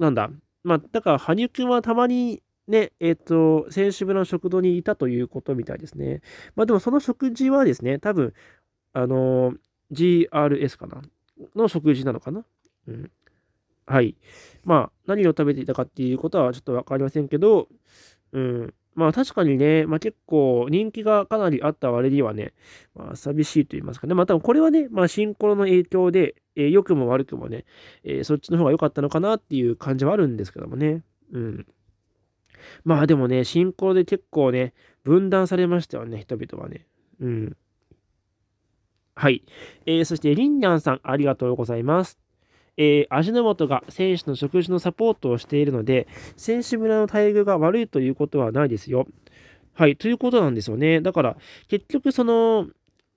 なんだ、まあ、だから、羽生くんはたまにね、えっ、ー、と、選手村の食堂にいたということみたいですね。まあ、でもその食事はですね、多分、あのー、GRS かなの食事なのかなうん。はい。まあ、何を食べていたかっていうことはちょっとわかりませんけど、うん。まあ確かにね、まあ結構人気がかなりあった割にはね、まあ寂しいと言いますかね。まあ多分これはね、まあシンコロの影響で、え良、くも悪くもね、えー、そっちの方が良かったのかなっていう感じはあるんですけどもね。うん。まあでもね、信仰で結構ね、分断されましたよね、人々はね。うん。はい。えー、そして、りんニゃんさん、ありがとうございます。えー、味の素が選手の食事のサポートをしているので、選手村の待遇が悪いということはないですよ。はい、ということなんですよね。だから、結局、その、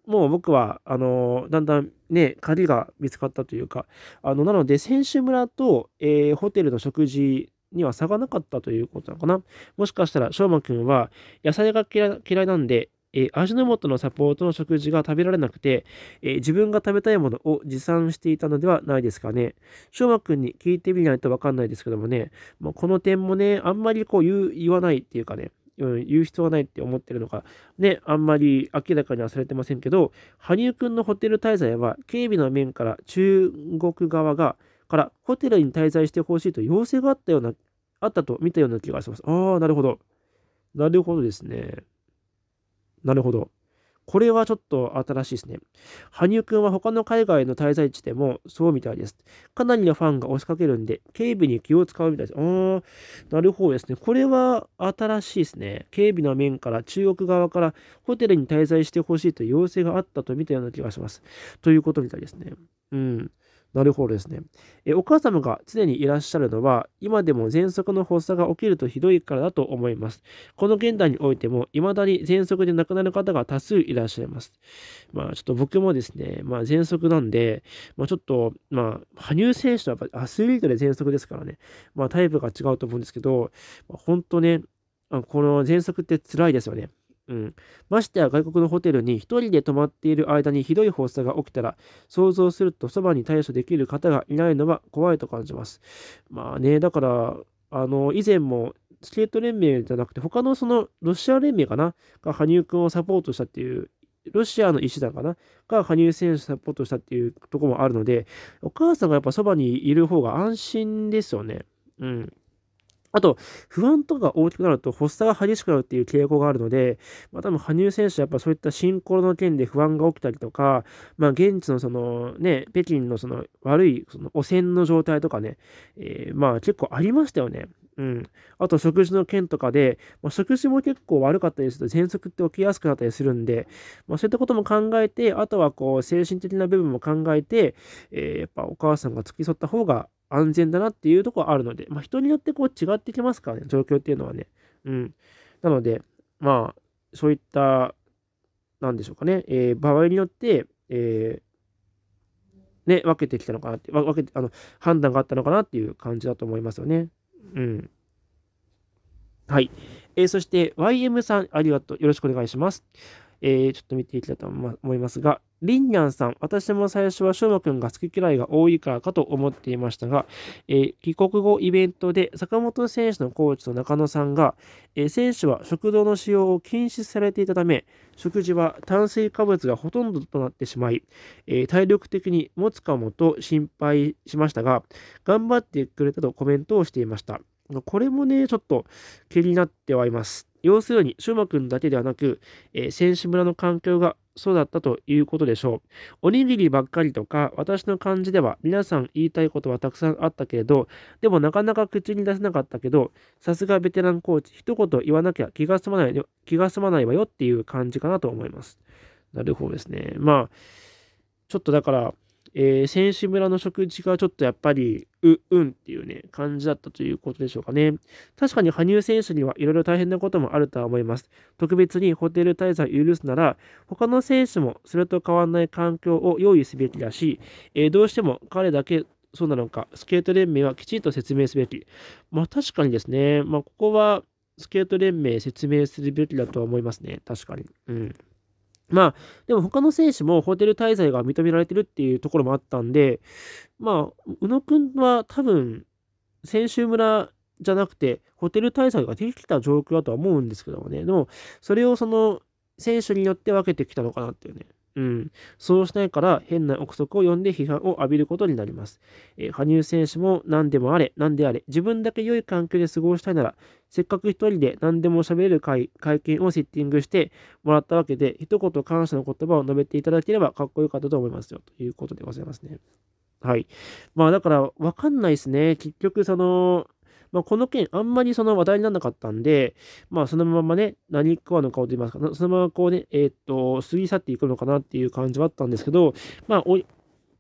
もう僕は、あのだんだんね、鍵が見つかったというか、あの、なので、選手村と、えー、ホテルの食事には差がなかったということなのかな。もしかしたら、しょうまくんは、野菜が嫌いなんで、えー、味の素のサポートの食事が食べられなくて、えー、自分が食べたいものを持参していたのではないですかね。しょうまくんに聞いてみないとわかんないですけどもね、まあ、この点もね、あんまりこうう言わないっていうかね、うん、言う必要はないって思ってるのか、ね、あんまり明らかにはされてませんけど、羽生くんのホテル滞在は、警備の面から中国側が、からホテルに滞在してほしいと要請があったような、あったと見たような気がします。ああ、なるほど。なるほどですね。なるほど。これはちょっと新しいですね。羽生くんは他の海外の滞在地でもそうみたいです。かなりのファンが押しかけるんで、警備に気を使うみたいです。あー、なるほどですね。これは新しいですね。警備の面から中国側からホテルに滞在してほしいという要請があったと見たような気がします。ということみたいですね。うん。なるほどですね。えお母様が常にいらっしゃるのは、今でも喘息の発作が起きるとひどいからだと思います。この現代においても、未だに喘息で亡くなる方が多数いらっしゃいます。まあ、ちょっと僕もですね、まあ、喘息なんで、まあ、ちょっと、まあ、羽生選手とはアスリートで喘息ですからね、まあ、タイプが違うと思うんですけど、まあ、本当ね、この喘息って辛いですよね。うん、ましてや外国のホテルに1人で泊まっている間にひどい発作が起きたら想像するとそばに対処できる方がいないのは怖いと感じます。まあねだからあの以前もスケート連盟じゃなくて他のそのロシア連盟かなが羽生君をサポートしたっていうロシアの医師団かなが羽生選手サポートしたっていうとこもあるのでお母さんがやっぱそばにいる方が安心ですよね。うん。あと、不安とか大きくなると発作が激しくなるっていう傾向があるので、まあ多分羽生選手はやっぱそういった進行の件で不安が起きたりとか、まあ現地のそのね、北京のその悪いその汚染の状態とかね、えー、まあ結構ありましたよね。うん。あと食事の件とかで、まあ、食事も結構悪かったりすると喘息って起きやすくなったりするんで、まあそういったことも考えて、あとはこう精神的な部分も考えて、えー、やっぱお母さんが付き添った方が安全だなっていうところはあるので、まあ、人によってこう違ってきますからね、状況っていうのはね。うん。なので、まあ、そういった、なんでしょうかね、えー、場合によって、えー、ね、分けてきたのかなって、分けて、あの、判断があったのかなっていう感じだと思いますよね。うん。はい。えー、そして、YM さん、ありがとう。よろしくお願いします。えー、ちょっと見ていきたいと思いますが、りんにゃんさん、私も最初はしょうまくんが好き嫌いが多いからかと思っていましたが、えー、帰国後イベントで坂本選手のコーチと中野さんが、えー、選手は食堂の使用を禁止されていたため、食事は炭水化物がほとんどとなってしまい、えー、体力的に持つかもと心配しましたが、頑張ってくれたとコメントをしていました。これもね、ちょっと気になってはいます。要するに、シュまマんだけではなく、えー、選手村の環境がそうだったということでしょう。おにぎりばっかりとか、私の感じでは皆さん言いたいことはたくさんあったけれど、でもなかなか口に出せなかったけど、さすがベテランコーチ、一言言わなきゃ気が済まないよ、気が済まないわよっていう感じかなと思います。なるほどですね。まあ、ちょっとだから、えー、選手村の食事がちょっとやっぱり、う、うんっていうね、感じだったということでしょうかね。確かに羽生選手にはいろいろ大変なこともあるとは思います。特別にホテル滞在を許すなら、他の選手もそれと変わらない環境を用意すべきだし、えー、どうしても彼だけそうなのか、スケート連盟はきちんと説明すべき。まあ確かにですね、まあここはスケート連盟説明するべきだとは思いますね。確かに。うん。まあ、でも他の選手もホテル滞在が認められてるっていうところもあったんで、まあ、宇野くんは多分、選手村じゃなくて、ホテル滞在ができた状況だとは思うんですけどもね、でも、それをその、選手によって分けてきたのかなっていうね。うん。そうしないから変な憶測を読んで批判を浴びることになります。えー、羽生選手も何でもあれ、何であれ、自分だけ良い環境で過ごしたいなら、せっかく一人で何でも喋れる会、会見をセッティングしてもらったわけで、一言感謝の言葉を述べていただければかっこよかったと思いますよ、ということでございますね。はい。まあだから、わかんないですね。結局、その、まあ、この件、あんまりその話題にならなかったんで、まあ、そのままね、何食わぬ顔と言いますか、そのままこうね、えー、っと、過ぎ去っていくのかなっていう感じはあったんですけど、まあ、お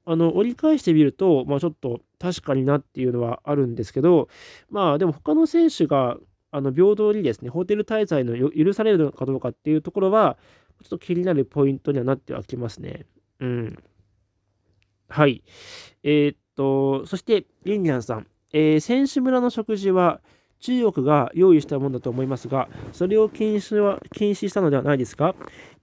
あの折り返してみると、まあ、ちょっと確かになっていうのはあるんですけど、まあ、でも他の選手があの平等にですね、ホテル滞在の許されるのかどうかっていうところは、ちょっと気になるポイントにはなってはきますね。うん。はい。えー、っと、そして、リンリアンさん。えー、選手村の食事は中国が用意したものだと思いますが、それを禁止は禁止したのではないですか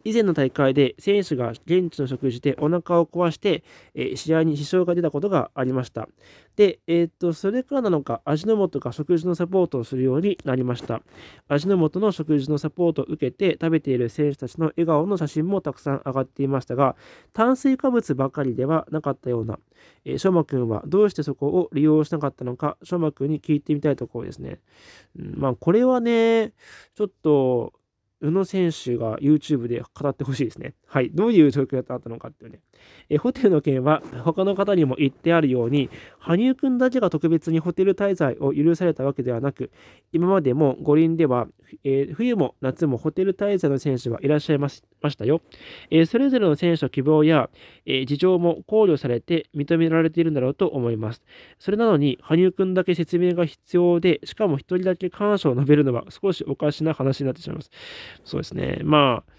以前の大会で選手が現地の食事でお腹を壊して、えー、試合に支障が出たことがありました。で、えー、っと、それからなのか、味の素が食事のサポートをするようになりました。味の素の食事のサポートを受けて食べている選手たちの笑顔の写真もたくさん上がっていましたが、炭水化物ばかりではなかったような、えー、しょうまくんはどうしてそこを利用しなかったのか、しょうまくんに聞いてみたいところですね。うん、まあ、これはね、ちょっと、宇野選手が YouTube で語ってほしいですね。はい、どういう状況だったのかっていうね。えホテルの件は他の方にも言ってあるように、羽生くんだけが特別にホテル滞在を許されたわけではなく、今までも五輪では、えー、冬も夏もホテル滞在の選手はいらっしゃいましたよ。えー、それぞれの選手の希望や、えー、事情も考慮されて認められているんだろうと思います。それなのに、羽生くんだけ説明が必要で、しかも1人だけ感謝を述べるのは少しおかしな話になってしまいます。そうですね。まあ、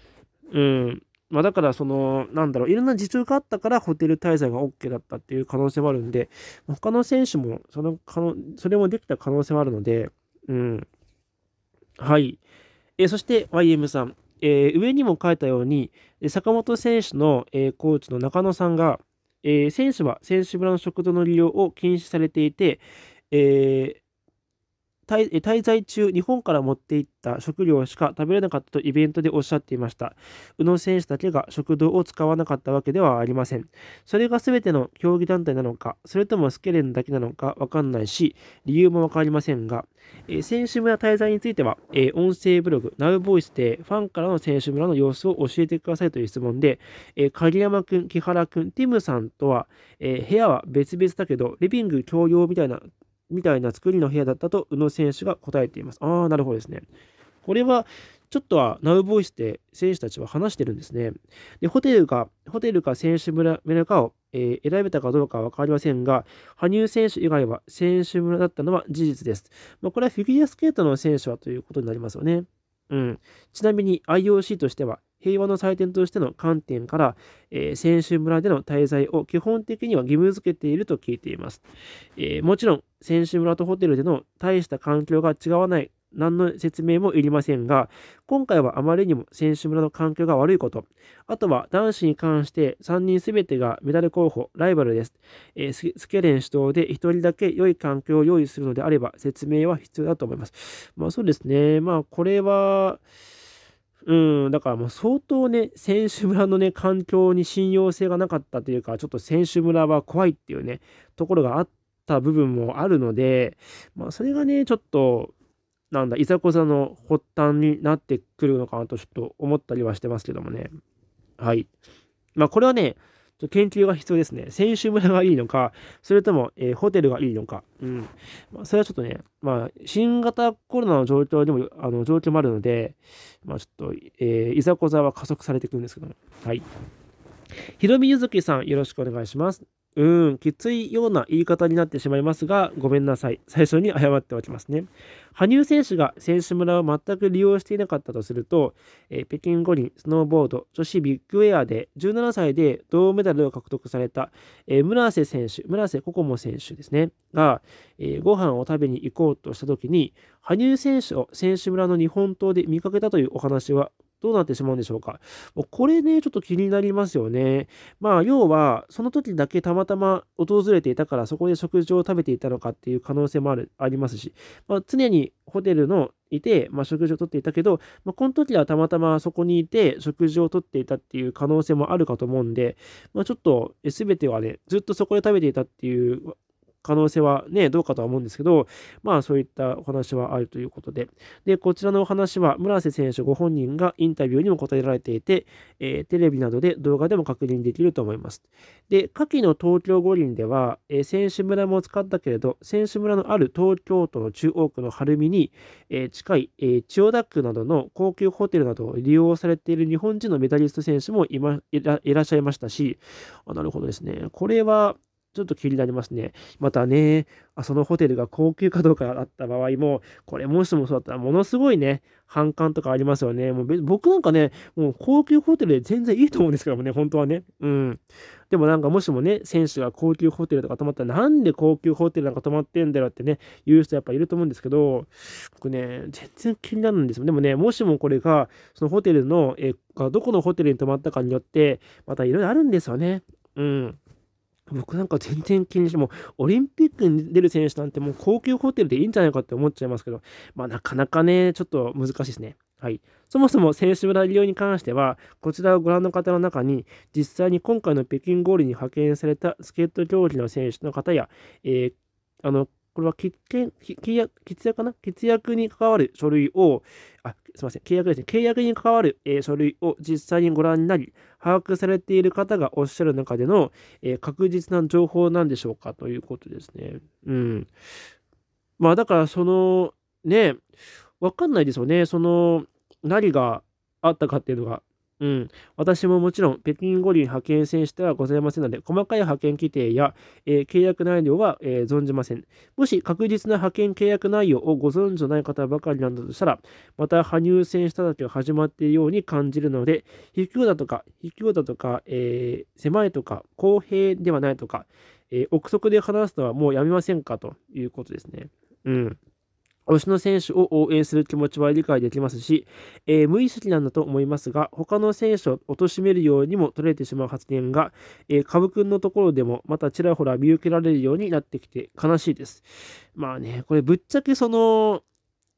うん。まあ、だからその、なんだろう、いろんな事情があったからホテル滞在が OK だったっていう可能性もあるんで、他の選手もその可能、それもできた可能性もあるので、うん。はい。えー、そして YM さん、えー、上にも書いたように、坂本選手の、えー、コーチの中野さんが、え選手は選手村の食堂の利用を禁止されていて、え滞在中、日本から持っていった食料しか食べれなかったとイベントでおっしゃっていました。宇野選手だけが食堂を使わなかったわけではありません。それが全ての競技団体なのか、それともスケレンだけなのかわかんないし、理由も分かりませんが、えー、選手村滞在については、えー、音声ブログ、ナウボイスでファンからの選手村の様子を教えてくださいという質問で、えー、山くん、木原君、ティムさんとは、え部屋は別々だけど、リビング共用みたいなみたいな作りの部屋だったと宇野選手が答えています。ああ、なるほどですね。これはちょっとはナウボイスで選手たちは話してるんですね。で、ホテルか、ホテルか選手村かを、えー、選べたかどうかは分かりませんが、羽生選手以外は選手村だったのは事実です。まあ、これはフィギュアスケートの選手はということになりますよね。うん。ちなみに IOC としては、平和の祭典としての観点から、えー、選手村での滞在を基本的には義務付けていると聞いています。えー、もちろん、選手村とホテルでの大した環境が違わない何の説明もいりませんが、今回はあまりにも選手村の環境が悪いこと、あとは男子に関して3人すべてがメダル候補、ライバルです。えー、スケレン主導で1人だけ良い環境を用意するのであれば、説明は必要だと思います。まあそうですね、まあこれは、うん、だからもう相当ね、選手村のね、環境に信用性がなかったというか、ちょっと選手村は怖いっていうね、ところがあった部分もあるので、まあ、それがね、ちょっと、なんだ、いざこざの発端になってくるのかなとちょっと思ったりはしてますけどもね。はい。まあ、これはね、ちょ研究が必要ですね。選手村がいいのか、それとも、えー、ホテルがいいのか。うん。まあ、それはちょっとね、まあ、新型コロナの状況でも、あの、状況もあるので、まあ、ちょっと、えー、いざこざは加速されていくんですけども。はい。ひろみゆずきさん、よろしくお願いします。うーん、きついような言い方になってしまいますが、ごめんなさい。最初に謝っておきますね。羽生選手が選手村を全く利用していなかったとすると、えー、北京五輪スノーボード女子ビッグエアで17歳で銅メダルを獲得された、えー、村瀬選手、村瀬心椛選手ですね、が、えー、ご飯を食べに行こうとした時に、羽生選手を選手村の日本刀で見かけたというお話はどうなってしまうんでしょうか。これね、ちょっと気になりますよね。まあ、要は、その時だけたまたま訪れていたから、そこで食事を食べていたのかっていう可能性もあるありますし、まあ、常にホテルのいて、まあ、食事をとっていたけど、まあ、この時はたまたまそこにいて食事をとっていたっていう可能性もあるかと思うんで、まあ、ちょっと全てはね、ずっとそこで食べていたっていう可能性はね、どうかとは思うんですけど、まあそういったお話はあるということで。で、こちらのお話は村瀬選手ご本人がインタビューにも答えられていて、えー、テレビなどで動画でも確認できると思います。で、下記の東京五輪では、えー、選手村も使ったけれど、選手村のある東京都の中央区の晴海に、えー、近い、えー、千代田区などの高級ホテルなどを利用されている日本人のメダリスト選手もい,、いらっしゃいましたし、あなるほどですね。これはちょっと気になりますね。またね、そのホテルが高級かどうかだった場合も、これもしもそうだったらものすごいね、反感とかありますよね。もう僕なんかね、もう高級ホテルで全然いいと思うんですけどもね、本当はね。うん。でもなんかもしもね、選手が高級ホテルとか泊まったら、なんで高級ホテルなんか泊まってんだよってね、言う人やっぱいると思うんですけど、僕ね、全然気になるんですよ。でもね、もしもこれが、そのホテルの、え、どこのホテルに泊まったかによって、またいろいろあるんですよね。うん。僕なんか全然気にしても、オリンピックに出る選手なんてもう高級ホテルでいいんじゃないかって思っちゃいますけど、まあなかなかね、ちょっと難しいですね。はい。そもそも選手村利用に関しては、こちらをご覧の方の中に、実際に今回の北京ゴールに派遣されたスケート競技の選手の方や、えー、あの、これは契約、約かな喫約に関わる書類を、あ、すみません、契約ですね。契約に関わる、えー、書類を実際にご覧になり、把握されている方がおっしゃる中での、えー、確実な情報なんでしょうかということですね。うん。まあ、だから、その、ね、わかんないですよね。その、何があったかっていうのがうん、私ももちろん北京五輪派遣選手ではございませんので、細かい派遣規定や、えー、契約内容は、えー、存じません。もし確実な派遣契約内容をご存知ない方ばかりなんだとしたら、また羽生選手たちが始まっているように感じるので、卑怯だとか、卑怯だとか、えー、狭いとか、公平ではないとか、え憶測で話すのはもうやめませんかということですね。うん。推しの選手を応援する気持ちは理解できますし、えー、無意識なんだと思いますが、他の選手を貶めるようにも取れてしまう発言が、えー、株君のところでもまたちらほら見受けられるようになってきて悲しいです。まあね、これぶっちゃけその、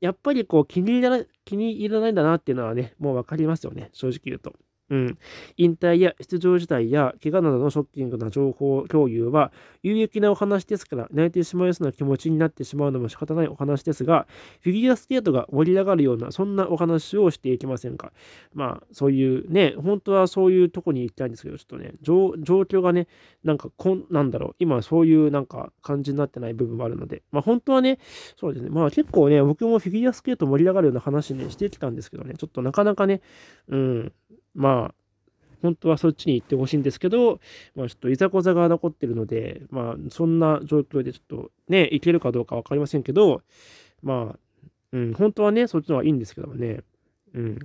やっぱりこう気に入らない、気に入らないんだなっていうのはね、もうわかりますよね、正直言うと。うん、引退や出場自体や怪我などのショッキングな情報共有は有益なお話ですから泣いてしまいやうな気持ちになってしまうのも仕方ないお話ですがフィギュアスケートが盛り上がるようなそんなお話をしていきませんかまあそういうね本当はそういうとこに行きたいんですけどちょっとね状況がねなんかこんなんだろう今そういうなんか感じになってない部分もあるのでまあ本当はねそうですねまあ結構ね僕もフィギュアスケート盛り上がるような話ねしてきたんですけどねちょっとなかなかねうんまあ、本当はそっちに行ってほしいんですけど、まあ、ちょっといざこざが残ってるので、まあ、そんな状況でちょっとね、行けるかどうか分かりませんけど、まあ、うん、本当はね、そっちの方がいいんですけどもね。うん。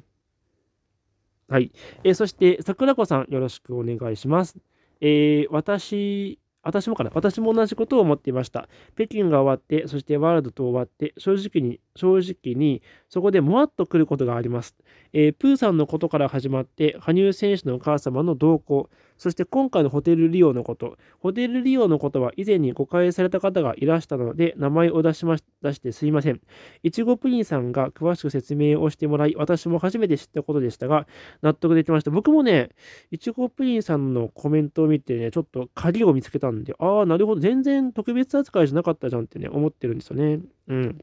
はい。えー、そして、桜子さん、よろしくお願いします。えー、私私もかな私も同じことを思っていました。北京が終わって、そしてワールドと終わって、正直に、正直に、そこでもわっと来ることがあります。えー、プーさんのことから始まって、羽生選手のお母様の動向、そして今回のホテル利用のこと。ホテル利用のことは以前に誤解された方がいらしたので、名前を出しまし出してすいません。いちごプリンさんが詳しく説明をしてもらい、私も初めて知ったことでしたが、納得できました。僕もね、いちごプリンさんのコメントを見てね、ちょっと鍵を見つけたんで、ああ、なるほど。全然特別扱いじゃなかったじゃんってね、思ってるんですよね。うん。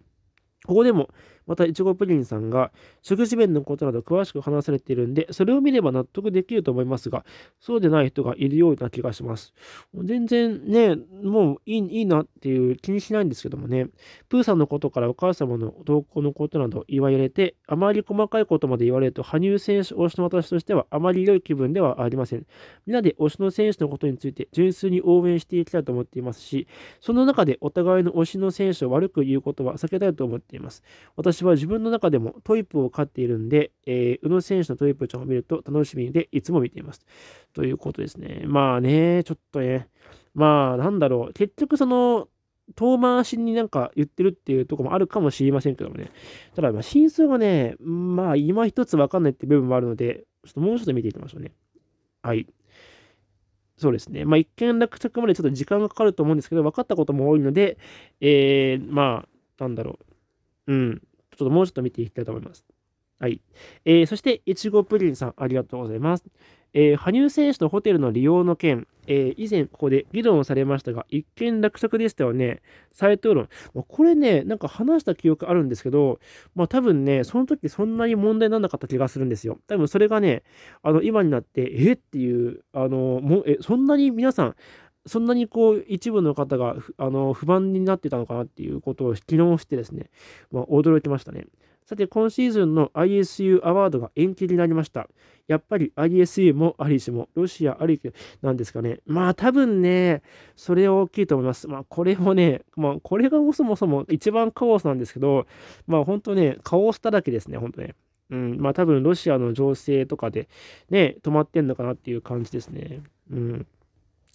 ここでも、また、いちごプリンさんが、食事面のことなど詳しく話されているんで、それを見れば納得できると思いますが、そうでない人がいるような気がします。全然ね、もういいいいなっていう気にしないんですけどもね、プーさんのことからお母様の動向のことなど言われて、あまり細かいことまで言われると、羽生選手推しの私としてはあまり良い気分ではありません。みんなで推しの選手のことについて純粋に応援していきたいと思っていますし、その中でお互いの推しの選手を悪く言うことは避けたいと思っています。私私は自分の中でもトイプを飼っているんで、えー、宇野選手のトイプちゃんを見ると楽しみでいつも見ています。ということですね。まあね、ちょっとね、まあなんだろう、結局その、遠回しになんか言ってるっていうとこもあるかもしれませんけどもね。ただ、真相がね、まあ今一つわかんないって部分もあるので、ちょっともうちょっと見ていきましょうね。はい。そうですね。まあ、一見落着までちょっと時間がかかると思うんですけど、分かったことも多いので、えー、まあ、なんだろう。うん。ちょっともうちょっと見ていきたいと思います。はい。えー、そして、いちごプリンさん、ありがとうございます。えー、羽生選手とホテルの利用の件、えー、以前ここで議論をされましたが、一見落着でしたよね。再討論。まあ、これね、なんか話した記憶あるんですけど、まあ多分ね、その時そんなに問題にならなかった気がするんですよ。多分それがね、あの、今になって、えっていう、あの、もえ、そんなに皆さん、そんなにこう一部の方があの不満になってたのかなっていうことを昨日してですね、まあ、驚いてましたね。さて、今シーズンの ISU アワードが延期になりました。やっぱり ISU もありしも、ロシアありきなんですかね。まあ多分ね、それ大きいと思います。まあこれもね、まあこれがそもそも一番カオスなんですけど、まあ本当ね、カオスだらけですね、本当ね。うん、まあ多分ロシアの情勢とかでね、止まってんのかなっていう感じですね。うん。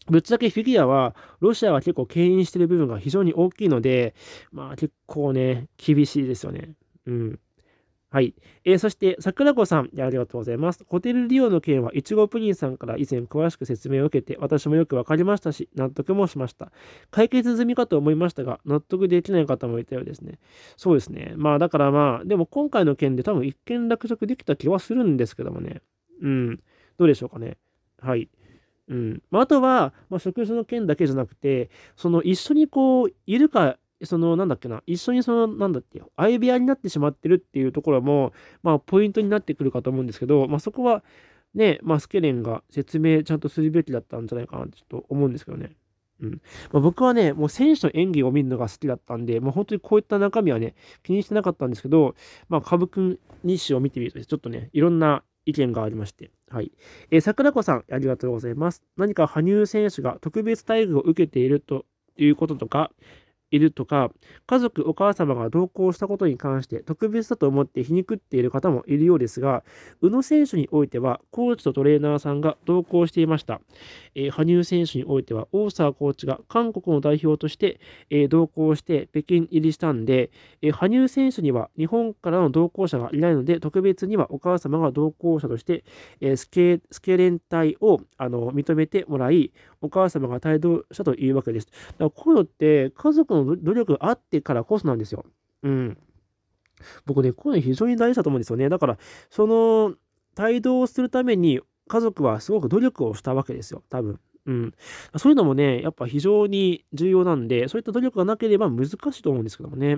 ぶっちゃけフィギュアは、ロシアは結構牽引してる部分が非常に大きいので、まあ結構ね、厳しいですよね。うん。はい。えー、そして、桜子さん、ありがとうございます。ホテル利用の件は、いちごプリンさんから以前詳しく説明を受けて、私もよくわかりましたし、納得もしました。解決済みかと思いましたが、納得できない方もいたようですね。そうですね。まあ、だからまあ、でも今回の件で多分一件落着できた気はするんですけどもね。うん。どうでしょうかね。はい。うん。まあ、あとは、まあ、食事の件だけじゃなくて、その一緒にこう、いるか、そのなんだっけな、一緒にそのなんだっけ、相部屋になってしまってるっていうところも、まあ、ポイントになってくるかと思うんですけど、まあ、そこは、ね、まあ、スケレンが説明ちゃんとするべきだったんじゃないかなってちょっと思うんですけどね。うんまあ、僕はね、もう選手の演技を見るのが好きだったんで、まあ、本当にこういった中身はね、気にしてなかったんですけど、まあ、ブ君日誌を見てみると、ちょっとね、いろんな意見がありまして、はい。えー、桜子さん、ありがとうございます。何か羽生選手が特別待遇を受けているということとか、いるとか、家族、お母様が同行したことに関して特別だと思って皮肉っている方もいるようですが、宇野選手においては、コーチとトレーナーさんが同行していました。えー、羽生選手においては、大沢コーチが韓国の代表として、えー、同行して北京入りしたんで、えー、羽生選手には日本からの同行者がいないので、特別にはお母様が同行者として、えスケレン隊をあの認めてもらい、お母様が帯同したというわけです。だからこういうのって家族の努力があってからこそなんですよ。うん。僕ね、こういうの非常に大事だと思うんですよね。だから、その帯同するために家族はすごく努力をしたわけですよ、多分。うん。そういうのもね、やっぱ非常に重要なんで、そういった努力がなければ難しいと思うんですけどもね。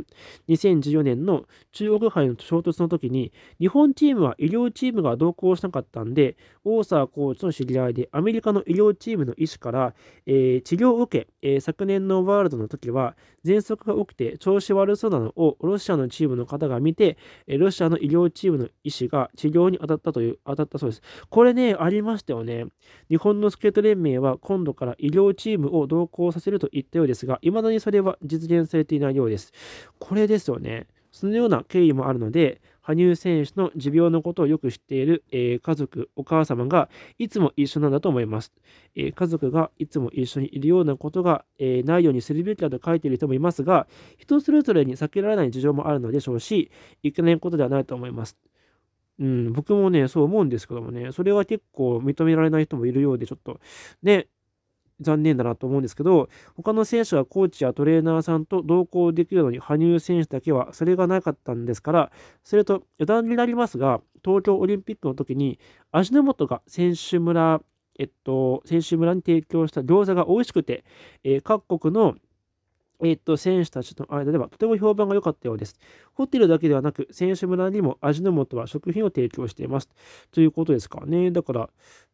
2014年の中国杯の衝突の時に、日本チームは医療チームが同行しなかったんで、大沢コーチの知り合いで、アメリカの医療チームの医師から、えー、治療を受け、えー、昨年のワールドの時は、喘息が起きて調子悪そうなのをロシアのチームの方が見て、えロシアの医療チームの医師が治療に当たったという、当たったそうです。これね、ありましたよね。日本のスケート連盟は今度から医療チームを同行させると言ったようですが、未だにそれは実現されていないようです。これですよね。そのような経緯もあるので、羽生選手の持病のことをよく知っている、えー、家族、お母様がいつも一緒なんだと思います、えー、家族がいつも一緒にいるようなことが、えー、ないようにするべきだと書いている人もいますが、人それぞれに避けられない事情もあるのでしょうし、いけないことではないと思います。うん、僕もね、そう思うんですけどもね、それは結構認められない人もいるようで、ちょっと、ね、残念だなと思うんですけど、他の選手はコーチやトレーナーさんと同行できるのに、羽生選手だけはそれがなかったんですから、それと余談になりますが、東京オリンピックの時に、足の元が選手村、えっと、選手村に提供した餃子が美味しくて、えー、各国のえっと、選手たちの間ではとても評判が良かったようです。ホテルだけではなく、選手村にも味の素は食品を提供しています。ということですかね。だから、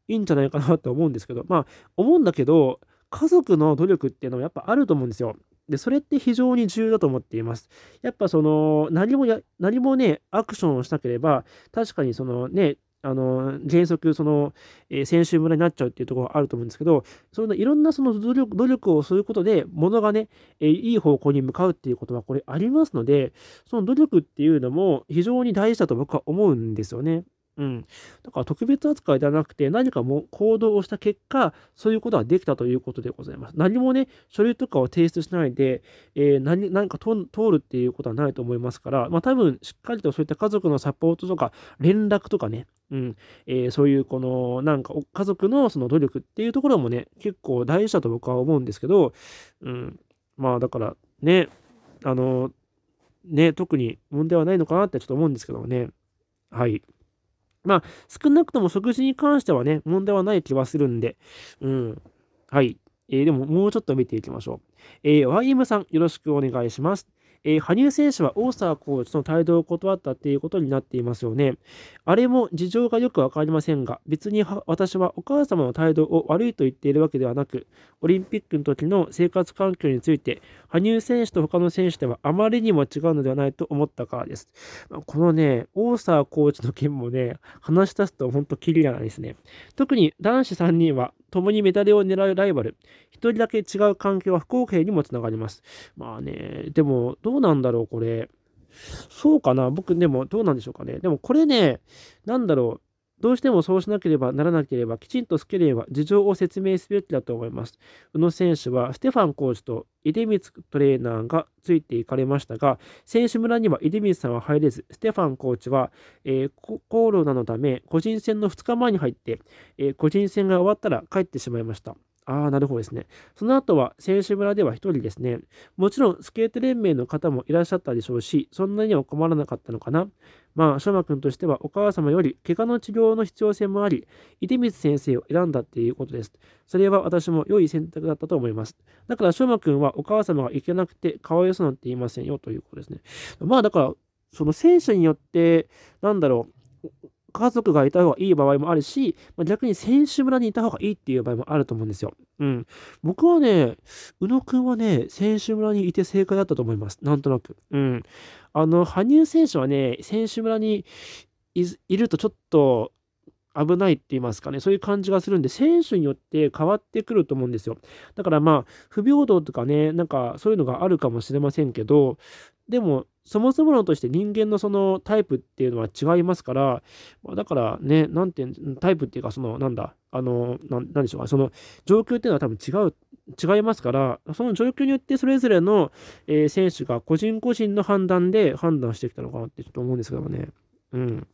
いいんじゃないかなと思うんですけど、まあ、思うんだけど、家族の努力っていうのはやっぱあると思うんですよ。で、それって非常に重要だと思っています。やっぱその、何もや、何もね、アクションをしなければ、確かにそのね、あの、原則、その、えー、選手村になっちゃうっていうところがあると思うんですけど、そのいいろんなその努力努力をすることで、ものがね、えー、いい方向に向かうっていうことはこれありますので、その努力っていうのも非常に大事だと僕は思うんですよね。うん。だから特別扱いではなくて、何かも行動をした結果、そういうことができたということでございます。何もね、書類とかを提出しないで、えー、何何か通るっていうことはないと思いますから、まあ多分、しっかりとそういった家族のサポートとか、連絡とかね、うん、えー、そういうこの、なんか、家族のその努力っていうところもね、結構大事だと僕は思うんですけど、うん、まあだから、ね、あの、ね、特に問題はないのかなってちょっと思うんですけどもね、はい。まあ、少なくとも食事に関してはね、問題はない気はするんで、うん。はい。えー、でも、もうちょっと見ていきましょう。えー、YM さん、よろしくお願いします。えー、羽生選手はオーーコーチの帯同を断ったっていうことになっていますよね。あれも事情がよくわかりませんが、別に私はお母様の態度を悪いと言っているわけではなく、オリンピックの時の生活環境について、羽生選手と他の選手ではあまりにも違うのではないと思ったからです。このね、オーーコーチの件もね、話し出すと本当キリがないですね。特に男子3人は共にメダルを狙うライバル、一人だけ違う環境は不公平にもつながります。まあね、でも、どうなんだろう、これ。そうかな僕でもどうなんでしょうかね。でもこれね、なんだろう。どうしてもそうしなければならなければ、きちんとスケレンは事情を説明すべきだと思います。宇野選手はステファンコーチと出光トレーナーがついていかれましたが、選手村には出光さんは入れず、ステファンコーチは、えー、コーナのため、個人戦の2日前に入って、えー、個人戦が終わったら帰ってしまいました。ああ、なるほどですね。その後は選手村では一人ですね。もちろんスケート連盟の方もいらっしゃったでしょうし、そんなには困らなかったのかな。まあ、翔馬く君としてはお母様より怪我の治療の必要性もあり、出光先生を選んだっていうことです。それは私も良い選択だったと思います。だから、翔馬く君はお母様が行けなくて、かわいそうなんて言いませんよということですね。まあ、だから、その戦車によって、なんだろう、家族がいた方がいい場合もあるし、まあ、逆に選手村にいた方がいいっていう場合もあると思うんですよ。うん。僕はね、宇野くんはね、選手村にいて正解だったと思います。なんとなく。うん。あの、羽生選手はね、選手村にいるとちょっと、危ないって言いますかね、そういう感じがするんで、選手によって変わってくると思うんですよ。だからまあ、不平等とかね、なんかそういうのがあるかもしれませんけど、でも、そもそも論として人間のそのタイプっていうのは違いますから、まあ、だからね、なんて、タイプっていうか、その、なんだ、あの、ななんでしょうか、その状況っていうのは多分違う違いますから、その状況によってそれぞれの、えー、選手が個人個人の判断で判断してきたのかなってちょっと思うんですけどもね。うん。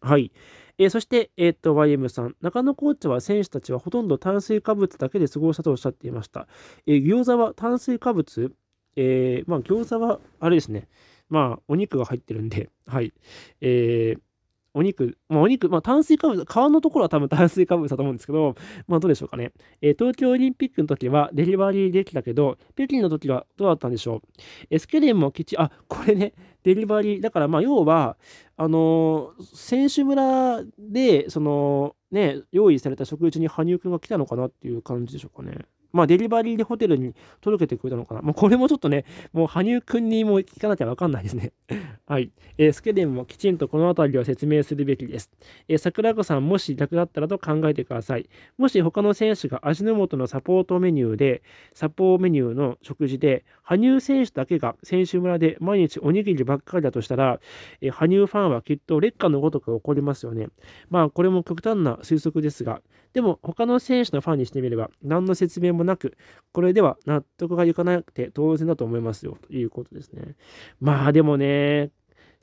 はい。えー、そして、えー、っと、YM さん。中野コーチは選手たちはほとんど炭水化物だけで過ごしたとおっしゃっていました。えー、餃子は炭水化物えー、まあ、餃子は、あれですね、まあ、お肉が入ってるんで、はい。えー、お肉、まあ、お肉、まあ、炭水化物、皮のところは多分炭水化物だと思うんですけど、まあ、どうでしょうかね。えー、東京オリンピックの時はデリバリーできたけど、北京の時はどうだったんでしょう。エスケレンも基ち、あ、これね、デリバリー、だから、まあ、要は、あのー、選手村で、その、ね、用意された食事に羽生くんが来たのかなっていう感じでしょうかね。まあ、デリバリーでホテルに届けてくれたのかな。もうこれもちょっとね、もう羽生くんにも聞かなきゃわかんないですね。はい。えー、スケデンもきちんとこの辺りを説明するべきです。えー、桜子さん、もしなくなったらと考えてください。もし他の選手が味の素のサポートメニューで、サポーメニューの食事で、羽生選手だけが選手村で毎日おにぎりばっかりだとしたら、えー、羽生ファンはきっと劣化のごとく起こりますよね。まあ、これも極端な推測ですが、でも他の選手のファンにしてみれば何の説明もなく、これでは納得がいかなくて当然だと思いますよということですね。まあでもね、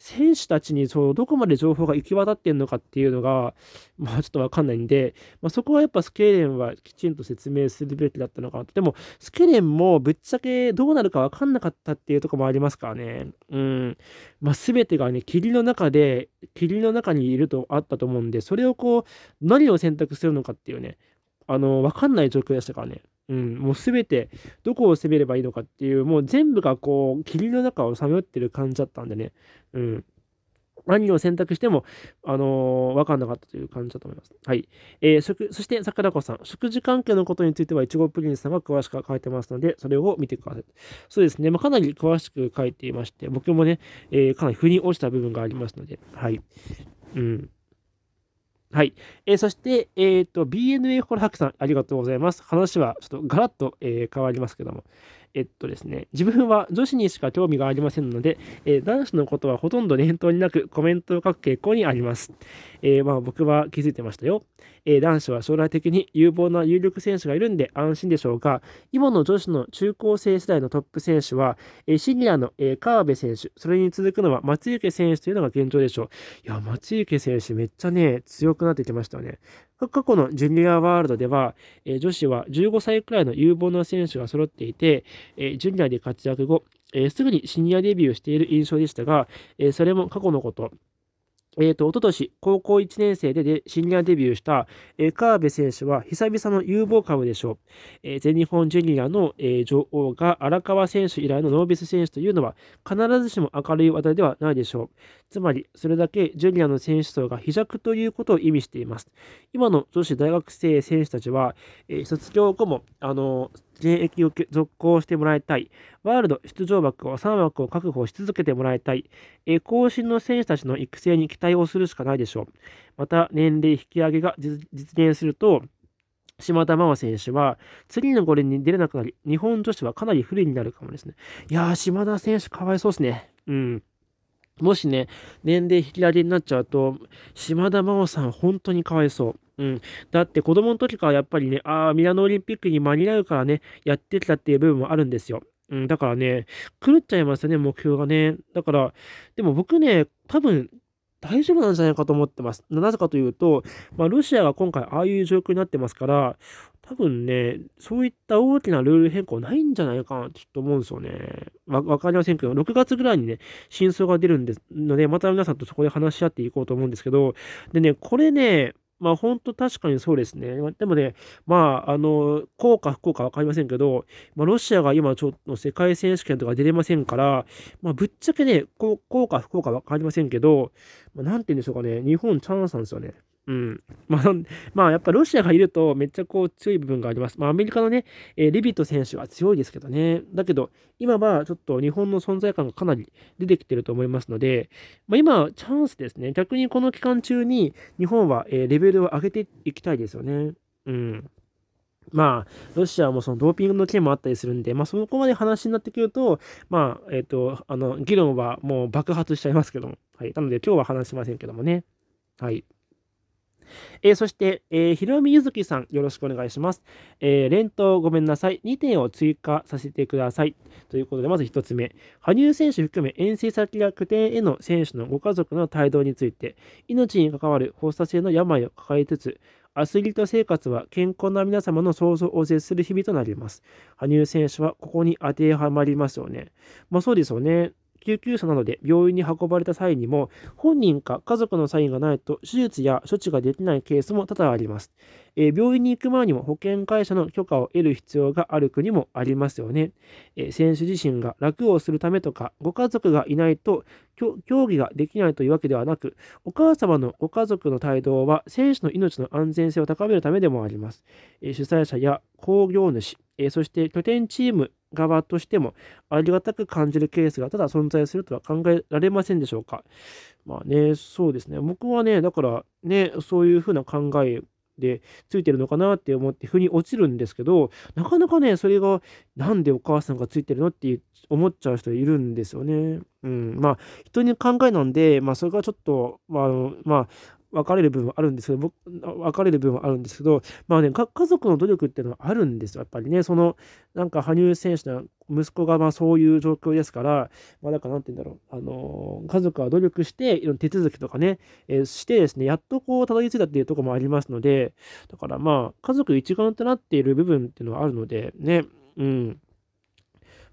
選手たちにそうどこまで情報が行き渡ってんのかっていうのが、まあ、ちょっと分かんないんで、まあ、そこはやっぱスケーレンはきちんと説明するべきだったのかなと。でも、スケーレンもぶっちゃけどうなるか分かんなかったっていうとこもありますからね。うん。まあ、全てがね、霧の中で、霧の中にいるとあったと思うんで、それをこう、何を選択するのかっていうね、あの、分かんない状況でしたからね。うん、もう全てどこを攻めればいいのかっていう、もう全部がこう、霧の中をさまよってる感じだったんでね、うん。何を選択しても、あのー、わかんなかったという感じだと思います。はい。えー、食そして、桜子さん。食事関係のことについては、いちごプリンさんが詳しく書いてますので、それを見てください。そうですね。まあ、かなり詳しく書いていまして、僕もね、えー、かなり腑に落ちた部分がありますので、はい。うん。はい。えー、そして、えっ、ー、と、BNA ホラハクさん、ありがとうございます。話はちょっとガラッと、えー、変わりますけども。えっとですね、自分は女子にしか興味がありませんので、えー、男子のことはほとんど念頭になくコメントを書く傾向にあります。えー、まあ僕は気づいてましたよ。えー、男子は将来的に有望な有力選手がいるんで安心でしょうが、今の女子の中高生世代のトップ選手は、えー、シニアの、えー、川辺選手、それに続くのは松雪選手というのが現状でしょう。いや、松雪選手めっちゃね、強くなってきましたよね。過去のジュニアワールドでは、え女子は15歳くらいの有望な選手が揃っていて、えジュニアで活躍後、えすぐにシニアデビューしている印象でしたが、えそれも過去のこと。えっ、ー、と、おととし、高校1年生ででシニアデビューした、えー、川辺選手は久々の有望株でしょう。えー、全日本ジュニアの、えー、女王が荒川選手以来のノービス選手というのは、必ずしも明るい話題ではないでしょう。つまり、それだけジュニアの選手層が非弱ということを意味しています。今の女子大学生選手たちは、え卒業後も、あのー現役を続行してもらいたい。ワールド出場枠を3枠を確保し続けてもらいたい。え更新の選手たちの育成に期待をするしかないでしょう。また、年齢引き上げが実現すると、島田真央選手は次の五輪に出れなくなり、日本女子はかなり不利になるかもですね。いやー、島田選手かわいそうですね。うん。もしね、年齢引き上げになっちゃうと、島田真央さん本当にかわいそう。うん。だって子供の時からやっぱりね、ああ、ミラノオリンピックに間に合うからね、やってきたっていう部分もあるんですよ。うん、だからね、狂っちゃいますよね、目標がね。だから、でも僕ね、多分、大丈夫なんじゃないかと思ってます。なぜかというと、まあ、ロシアが今回ああいう状況になってますから、多分ね、そういった大きなルール変更ないんじゃないかなってちょっと思うんですよね。わ、わかりませんけど、6月ぐらいにね、真相が出るんですので、また皆さんとそこで話し合っていこうと思うんですけど、でね、これね、まあ本当確かにそうですね。でもね、まあ、あの、効果不効果分かりませんけど、まあロシアが今ちょっと世界選手権とか出れませんから、まあぶっちゃけね、効果不効果分かりませんけど、まあなんて言うんでしょうかね、日本チャンスなんですよね。うん。まあ、まあ、やっぱロシアがいるとめっちゃこう強い部分があります。まあ、アメリカのね、えー、レビット選手は強いですけどね。だけど、今はちょっと日本の存在感がかなり出てきてると思いますので、まあ、今、チャンスですね。逆にこの期間中に日本は、えー、レベルを上げていきたいですよね。うん。まあ、ロシアもそのドーピングの件もあったりするんで、まあ、そこまで話になってくると、まあ、えっ、ー、と、あの、議論はもう爆発しちゃいますけども。はい。なので、今日は話しませんけどもね。はい。えー、そして、えー、ひろみゆずきさん、よろしくお願いします。えー、連投ごめんなさい。2点を追加させてください。ということで、まず1つ目。羽生選手含め遠征先や拠点への選手のご家族の帯同について、命に関わる放射性の病を抱えつつ、アスリート生活は健康な皆様の想像を絶する日々となります。羽生選手はここに当てはまりますよね。まあそうですよね。救急車などで病院に運ばれた際にも、本人か家族のサインがないと手術や処置ができないケースも多々あります。えー、病院に行く前にも保険会社の許可を得る必要がある国もありますよね。えー、選手自身が楽をするためとか、ご家族がいないと競技ができないというわけではなく、お母様のご家族の帯同は選手の命の安全性を高めるためでもあります。えー、主催者や工業主、えそして拠点チーム側としてもありがたく感じるケースがただ存在するとは考えられませんでしょうか。まあね、そうですね。僕はね、だからね、そういうふうな考えでついてるのかなって思って腑に落ちるんですけど、なかなかね、それがなんでお母さんがついてるのって思っちゃう人いるんですよね。うん、まあ人に考えなんで、まあそれがちょっと、まあ、あの、まあ、分かれる部分はあるんですけど、僕、分かれる部分はあるんですけど、まあね、家族の努力っていうのはあるんですよ、やっぱりね。その、なんか羽生選手の息子がまあそういう状況ですから、まあ、だからなんて言うんだろう、あのー、家族は努力して、いろんな手続きとかね、えー、してですね、やっとこう、たどり着いたっていうとこもありますので、だからまあ、家族一丸となっている部分っていうのはあるので、ね、うん。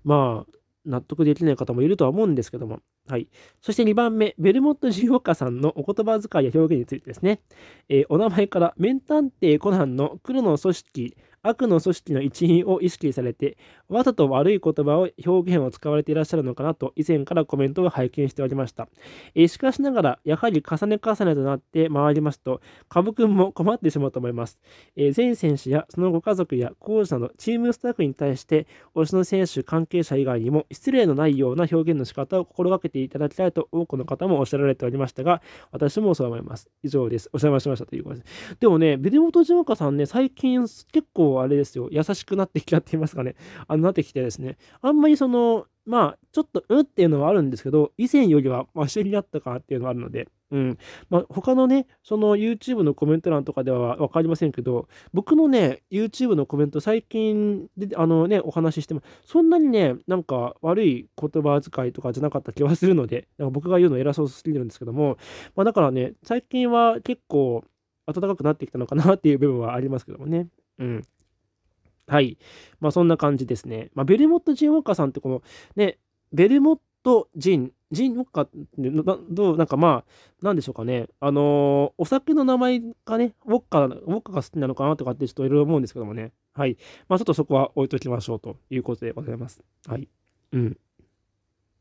まあ、納得できない方もいるとは思うんですけども、はい。そして2番目、ベルモット・ジー・カさんのお言葉遣いや表現についてですね。えー、お名前から、名探偵コナンの黒の組織、悪の組織の一員を意識されて、わざと悪い言葉を表現を使われていらっしゃるのかなと、以前からコメントを拝見しておりました。えしかしながら、やはり重ね重ねとなって回りますと、株くんも 困ってしまうと思います。え全選手やそのご家族やーチなど、チームスタッフに対して、推しの選手、関係者以外にも、失礼のないような表現の仕方を心がけていただきたいと、多くの方もおっしゃられておりましたが、私もそう思います。以上です。お邪魔しましたということです。でもね、ビデオとジマカさんね、最近結構あれですよ、優しくなってきたって言いますかね、あのなってきてですね、あんまりその、まあ、ちょっと、うんっていうのはあるんですけど、以前よりはマシになったかなっていうのはあるので、うん。まあ、他のね、その YouTube のコメント欄とかでは分かりませんけど、僕のね、YouTube のコメント、最近で、あのね、お話ししても、そんなにね、なんか悪い言葉遣いとかじゃなかった気はするので、なんか僕が言うの偉そうすぎるんですけども、まあ、だからね、最近は結構暖かくなってきたのかなっていう部分はありますけどもね。うん。はい。まあ、そんな感じですね。まあ、ベルモット・ジン・ウォッカーさんってこの、ね、ベルモット・ジン、ジン・ウォッカーってな、どう、なんかまあ、なんでしょうかね。あのー、お酒の名前がね、ウォッカー、ウォッカが好きなのかなとかってちょっといろいろ思うんですけどもね。はい。まあ、ちょっとそこは置いときましょうということでございます。はい。うん。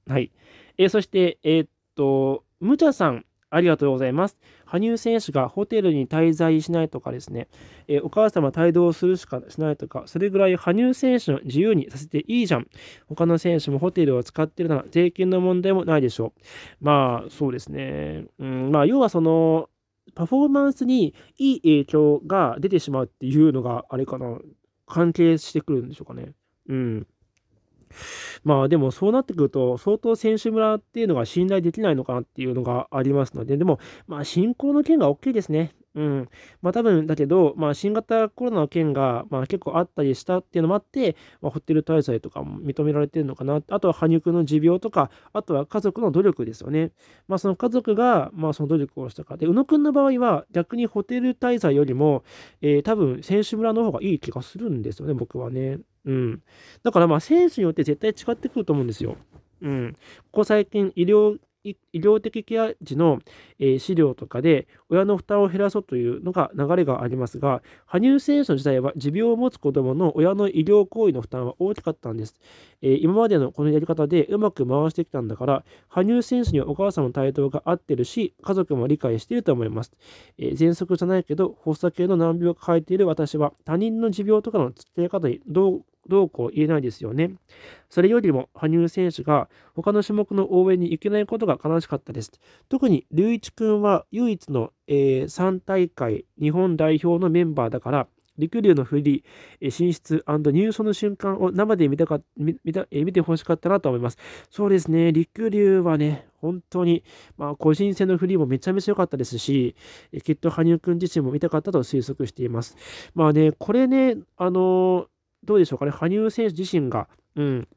はい。えー、そして、えー、っと、むちゃさん、ありがとうございます。羽生選手がホテルに滞在しないとかですね、えー、お母様帯同するしかしないとか、それぐらい羽生選手の自由にさせていいじゃん。他の選手もホテルを使ってるなら税金の問題もないでしょう。まあ、そうですね。うん、まあ、要はその、パフォーマンスにいい影響が出てしまうっていうのが、あれかな、関係してくるんでしょうかね。うん。まあでもそうなってくると、相当選手村っていうのが信頼できないのかなっていうのがありますので、でも、まあ進行の件が大きいですね。うん。まあ多分だけど、まあ新型コロナの件が、まあ結構あったりしたっていうのもあって、まあ、ホテル滞在とかも認められてるのかな。あとは羽生君の持病とか、あとは家族の努力ですよね。まあその家族が、まあその努力をしたか。で、宇野君の場合は逆にホテル滞在よりも、えー、多分選手村の方がいい気がするんですよね、僕はね。うん。だからまあ選手によって絶対違ってくると思うんですよ。うん。ここ最近医療、医療的ケア児の、えー、資料とかで親の負担を減らそうというのが流れがありますが、羽生選手の時代は持病を持つ子供の親の医療行為の負担は大きかったんです。えー、今までのこのやり方でうまく回してきたんだから、羽生選手にはお母さんの対等が合ってるし、家族も理解していると思います。えー、喘息じゃないけど、発作系の難病を抱えている私は、他人の持病とかの付き合い方にどうどうこう言えないですよね。それよりも、羽生選手が他の種目の応援に行けないことが悲しかったです。特に、隆一君は唯一の、えー、3大会日本代表のメンバーだから、陸流のフリー、進出入賞の瞬間を生で見たか見た見てほしかったなと思います。そうですね、陸流はね、本当に、まあ、個人戦のフリーもめちゃめちゃ良かったですし、きっと羽生くん自身も見たかったと推測しています。まあね、これね、あのどうでしょうかね、羽生選手自身が、うん、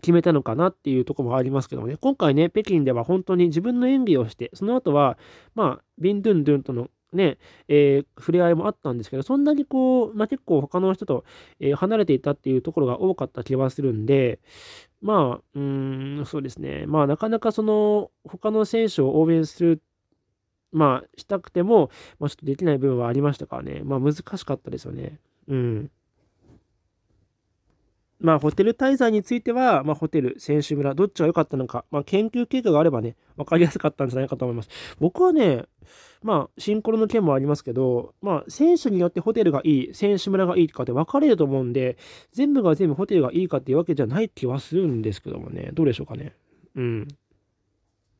決めたのかなっていうとこもありますけどもね、今回ね、北京では本当に自分の演技をして、その後は、まあ、ビンドゥンドゥンとのね、えー、触れ合いもあったんですけど、そんなにこう、まあ、結構他の人と、えー、離れていたっていうところが多かった気はするんで、まあ、うん、そうですね、まあ、なかなかその、他の選手を応援する、まあ、したくても、まあ、ちょっとできない部分はありましたからね、まあ、難しかったですよね。うん。まあ、ホテル滞在については、まあ、ホテル、選手村、どっちが良かったのか、まあ、研究結果があればね、分かりやすかったんじゃないかと思います。僕はね、まあ、シンクロの件もありますけど、まあ、選手によってホテルがいい、選手村がいいとかって分かれると思うんで、全部が全部ホテルがいいかっていうわけじゃない気はするんですけどもね、どうでしょうかね。うん。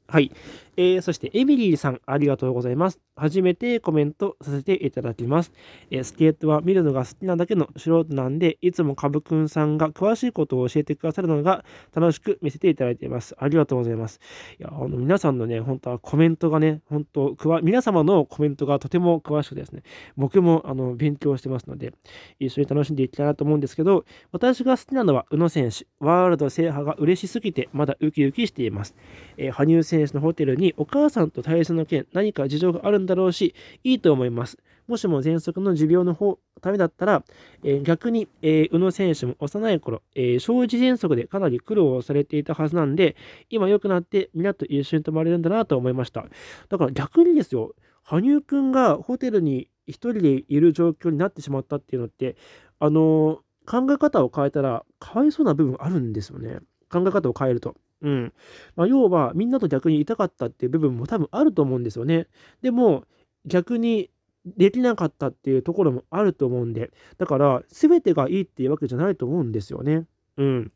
はい。えー、そして、エミリーさん、ありがとうございます。初めてコメントさせていただきます。えー、スケートは見るのが好きなだけの素人なんで、いつもカブくんさんが詳しいことを教えてくださるのが楽しく見せていただいています。ありがとうございます。いや、あの、皆さんのね、本当はコメントがね、本当くわ、皆様のコメントがとても詳しくですね、僕も、あの、勉強してますので、一緒に楽しんでいきたいなと思うんですけど、私が好きなのは宇野選手。ワールド制覇が嬉しすぎて、まだウキウキしています。えー、羽生選手先生のホテルにお母さんと対戦の件、何か事情があるんだろうし、いいと思います。もしも喘息の持病の方ためだったら、えー、逆に、えー、宇野選手も幼い頃、えー、生じ喘息でかなり苦労をされていたはずなんで、今良くなって皆と一緒に泊まれるんだなと思いました。だから逆にですよ、羽生くんがホテルに1人でいる状況になってしまったっていうのって、あの考え方を変えたら、かわいそうな部分あるんですよね。考え方を変えると。うん。まあ、要は、みんなと逆に痛かったっていう部分も多分あると思うんですよね。でも、逆にできなかったっていうところもあると思うんで、だから、全てがいいっていうわけじゃないと思うんですよね。うん。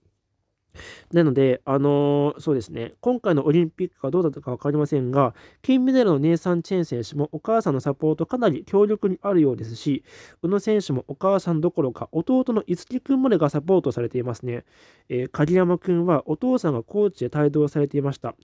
なので、あのー、そうですね、今回のオリンピックがどうだったか分かりませんが、金メダルのネイサン・チェン選手もお母さんのサポートかなり強力にあるようですし、宇野選手もお母さんどころか弟の樹く君までがサポートされていますね。えー、鍵山くんはお父さんがコーチで帯同されていました。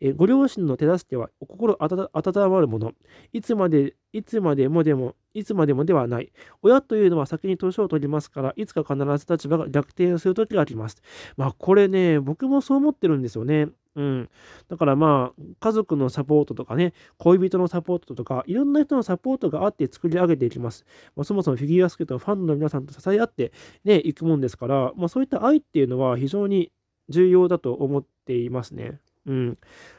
えー、ご両親の手助けはお心温まるもの。いつまでいつまでもでも、いつまでもではない。親というのは先に年を取りますから、いつか必ず立場が逆転する時があります。まあ、これね、僕もそう思ってるんですよね。うん。だからまあ、家族のサポートとかね、恋人のサポートとか、いろんな人のサポートがあって作り上げていきます。まあ、そもそもフィギュアスケートのファンの皆さんと支え合ってね、行くもんですから、まあそういった愛っていうのは非常に重要だと思っていますね。うん。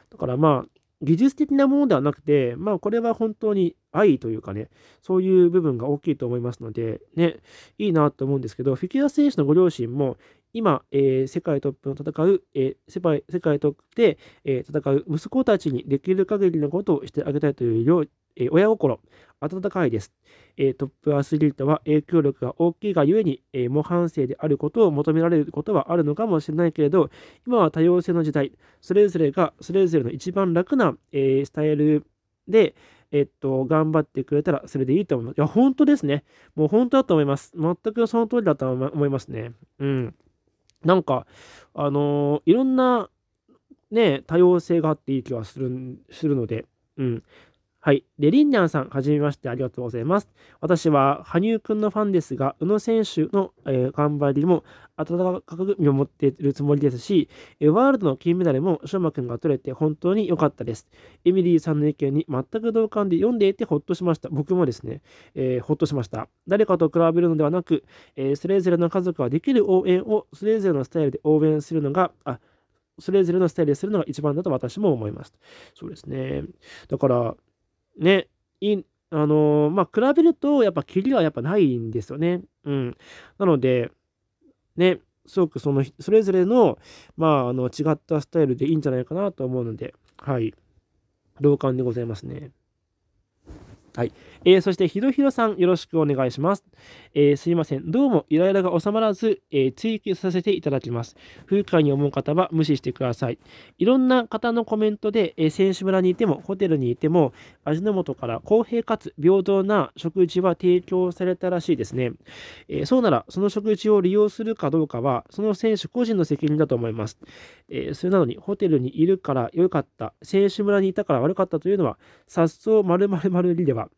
だからまあ、技術的なものではなくて、まあこれは本当に愛というかね、そういう部分が大きいと思いますので、ね、いいなと思うんですけど、フィギュア選手のご両親も、今、えー、世界トップの戦う、えー、世界世界トップで、えー、戦う息子たちにできる限りのことをしてあげたいというえー、親心、温かいです、えー、トップアスリートは影響力が大きいがゆえに、えー、模範生であることを求められることはあるのかもしれないけれど、今は多様性の時代、それぞれがそれぞれの一番楽な、えスタイルで、えっと、頑張ってくれたらそれでいいと思う。いや、本当ですね。もう本当だと思います。全くその通りだと思いますね。うん。なんか、あのいろんな、ね、多様性があっていい気がするするので、うん。はい。で、リンニャンさん、はじめまして、ありがとうございます。私は、羽生くんのファンですが、宇野選手の、えー、頑張りも温かく見守っているつもりですし、ワールドの金メダルも、翔馬くんが取れて本当に良かったです。エミリーさんの意見に全く同感で読んでいてほっとしました。僕もですね、えー、ほっとしました。誰かと比べるのではなく、えー、それぞれの家族はできる応援を、それぞれのスタイルで応援するのが、あそれぞれのスタイルでするのが一番だと私も思います。そうですね。だから、ね、いあのー、まあ、比べると、やっぱ、キリはやっぱないんですよね。うん。なので、ね、すごくその、それぞれの、まあ、あの、違ったスタイルでいいんじゃないかなと思うので、はい。同感でございますね。はい。えー、そして、ひろひろさん、よろしくお願いします。えー、すいません。どうもイライラが収まらず、えー、追記させていただきます。不愉快に思う方は無視してください。いろんな方のコメントで、えー、選手村にいてもホテルにいても、味の素から公平かつ平等な食事は提供されたらしいですね。えそうなら、その食事を利用するかどうかは、その選手個人の責任だと思います。えそれなのに、ホテルにいるから良かった、選手村にいたから悪かったというのは、さっそう〇〇にでは、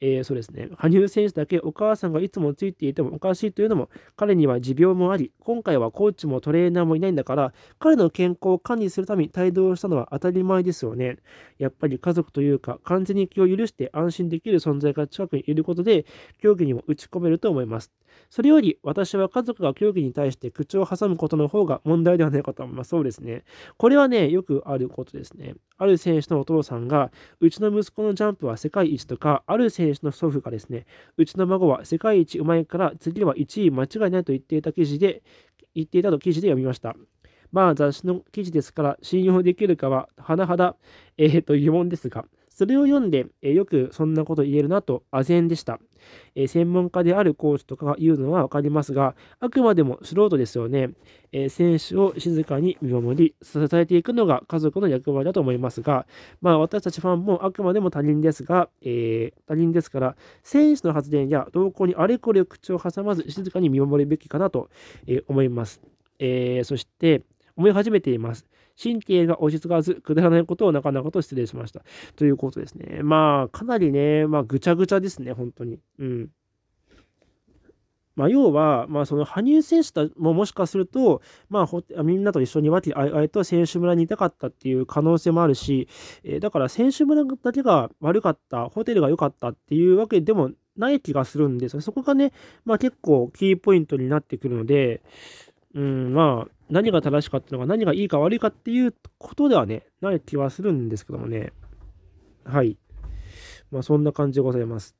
えー、そうですね、羽生選手だけお母さんがいつもついていてもおかしいというのも、彼には持病もあり、今回はコーチもトレーナーもいないんだから、彼の健康を管理するために帯同したのは当たり前ですよね。やっぱり家族というか、完全に気を許して安心できる存在が近くにいることで、競技にも打ち込めると思います。それより、私は家族が競技に対して口を挟むことの方が問題ではないかと思います。そうですね。これはね、よくあることですね。ある選手のお父さんが、うちの息子のジャンプは世界一とか、ある選手の祖父がですね、うちの孫は世界一うまいから次は1位間違いないと言っていた記事で、言っていたと記事で読みました。まあ雑誌の記事ですから信用できるかは甚だ、えー、と疑問ですが、それを読んで、えよくそんなこと言えるなと、あぜんでした、え専門家であるコーチとかが言うのは分かりますが、あくまでも素人ですよね。え選手を静かに見守り、支えていくのが家族の役割だと思いますが、まあ、私たちファンもあくまでも他人ですが、えー、他人ですから、選手の発言や動向にあれこれ口を挟まず、静かに見守るべきかなと、え思います。えー、そして、思い始めています。神経が落ち着かず、くだらないことをなかなかと失礼しました。ということですね。まあ、かなりね、まあ、ぐちゃぐちゃですね、本当に。うん。まあ、要は、まあ、その羽生選手ももしかすると、まあ、みんなと一緒にわけあえと選手村にいたかったっていう可能性もあるし、えー、だから選手村だけが悪かった、ホテルが良かったっていうわけでもない気がするんですそこがね、まあ、結構キーポイントになってくるので、うん、まあ、何が正しかったのか、何がいいか悪いかっていうことではね、ない気はするんですけどもね。はい。まあ、そんな感じでございます。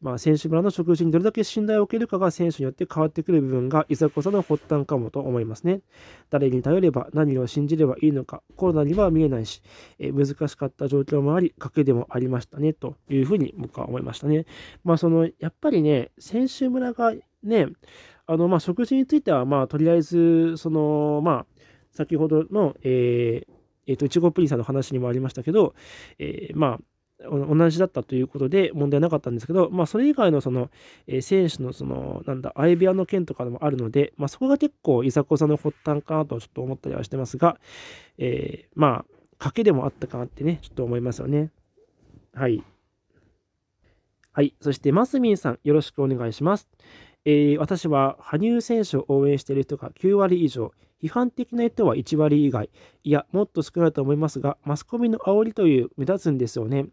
まあ、選手村の食事にどれだけ信頼を受けるかが選手によって変わってくる部分がいざこざの発端かもと思いますね。誰に頼れば何を信じればいいのか、コロナには見えないし、え難しかった状況もあり、賭けでもありましたね、というふうに僕は思いましたね。まあ、その、やっぱりね、選手村がね、あの、まあ、食事については、まあ、とりあえず、その、まあ、先ほどの、えー、えっ、ー、と、いちごプリンさんの話にもありましたけど、えー、まあ、同じだったということで問題なかったんですけど、まあ、それ以外のその、えー、選手のその、なんだ、相部屋の件とかもあるので、まあ、そこが結構、いざこざの発端かなとちょっと思ったりはしてますが、えー、まあ、賭けでもあったかなってね、ちょっと思いますよね。はい。はい。そして、マスミンさん、よろしくお願いします。えー、私は羽生選手を応援している人が9割以上、批判的な人は1割以外、いや、もっと少ないと思いますが、マスコミの煽りという目立つんですよね。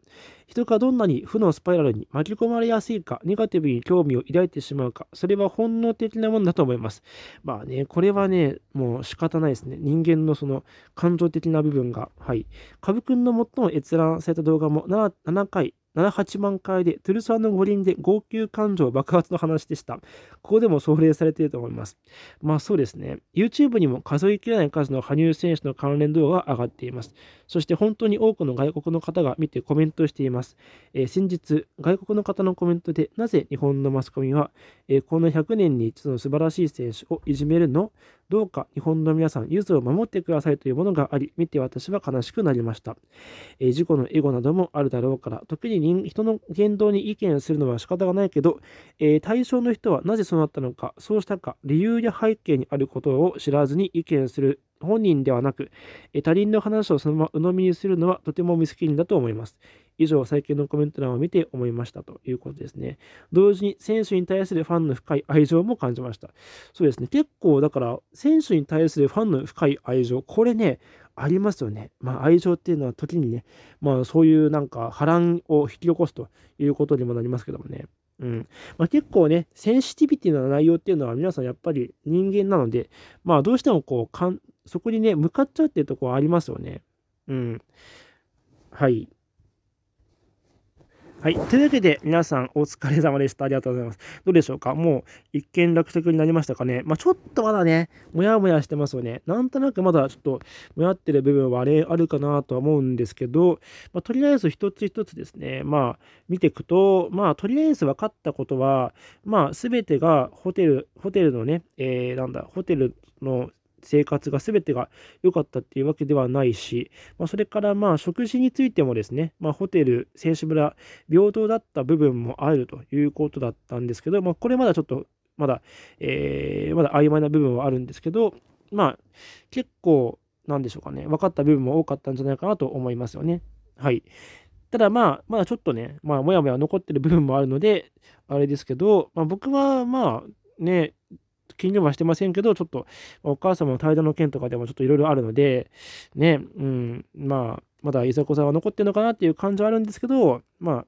人がどんなに負のスパイラルに巻き込まれやすいか、ネガティブに興味を抱いてしまうか、それは本能的なものだと思います。まあね、これはね、もう仕方ないですね。人間のその感情的な部分が、はい。カブ君の最も閲覧された動画も 7, 7回78万回で、トゥルサの五輪で号泣感情爆発の話でした。ここでも送励されていると思います。まあそうですね。YouTube にも数えきれない数の羽生選手の関連動画が上がっています。そして本当に多くの外国の方が見てコメントしています。えー、先日、外国の方のコメントで、なぜ日本のマスコミは、えー、この100年に一度の素晴らしい選手をいじめるのどうか日本の皆さん、ゆずを守ってくださいというものがあり、見て私は悲しくなりました。えー、事故のエゴなどもあるだろうから、時に人の言動に意見するのは仕方がないけど、えー、対象の人はなぜそうなったのか、そうしたか、理由や背景にあることを知らずに意見する本人ではなく、他人の話をそのまま鵜呑みにするのはとても無責任だと思います。以上、最近のコメント欄を見て思いましたということですね。同時に選手に対するファンの深い愛情も感じました。そうですね。結構、だから、選手に対するファンの深い愛情、これね、ありますよね。まあ、愛情っていうのは時にね、まあ、そういうなんか波乱を引き起こすということにもなりますけどもね。うんまあ、結構ね、センシティビティな内容っていうのは皆さんやっぱり人間なので、まあどうしてもこうかん、そこにね、向かっちゃうっていうところはありますよね。うん。はい。はい。というわけで、皆さんお疲れ様でした。ありがとうございます。どうでしょうかもう一見落着になりましたかねまあ、ちょっとまだね、もやもやしてますよね。なんとなくまだちょっと、もやってる部分はあれあるかなとは思うんですけど、まあ、とりあえず一つ一つですね、まあ、見ていくと、まあ、とりあえず分かったことは、まあ、すべてがホテル、ホテルのね、えー、なんだ、ホテルの生活が全てが良かったっていうわけではないし、まあ、それからまあ食事についてもですね、まあ、ホテル、選手村、平等だった部分もあるということだったんですけど、まあ、これまだちょっと、まだ、えー、まだ曖昧な部分はあるんですけど、まあ、結構、なんでしょうかね、分かった部分も多かったんじゃないかなと思いますよね。はい。ただまあ、まだちょっとね、まあ、もやもや残ってる部分もあるので、あれですけど、まあ、僕はまあ、ね、金言はしてませんけど、ちょっとお母様の対談の件とかでもちょっといろいろあるので、ね、うん、まあ、まだいざこさんは残ってるのかなっていう感じはあるんですけど、まあ、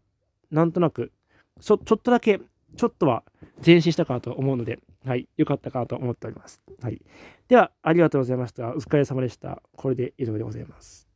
なんとなく、ちょ、ちょっとだけ、ちょっとは前進したかなと思うので、はい、良かったかなと思っております。はい。では、ありがとうございました。お疲れ様でした。これで以上でございます。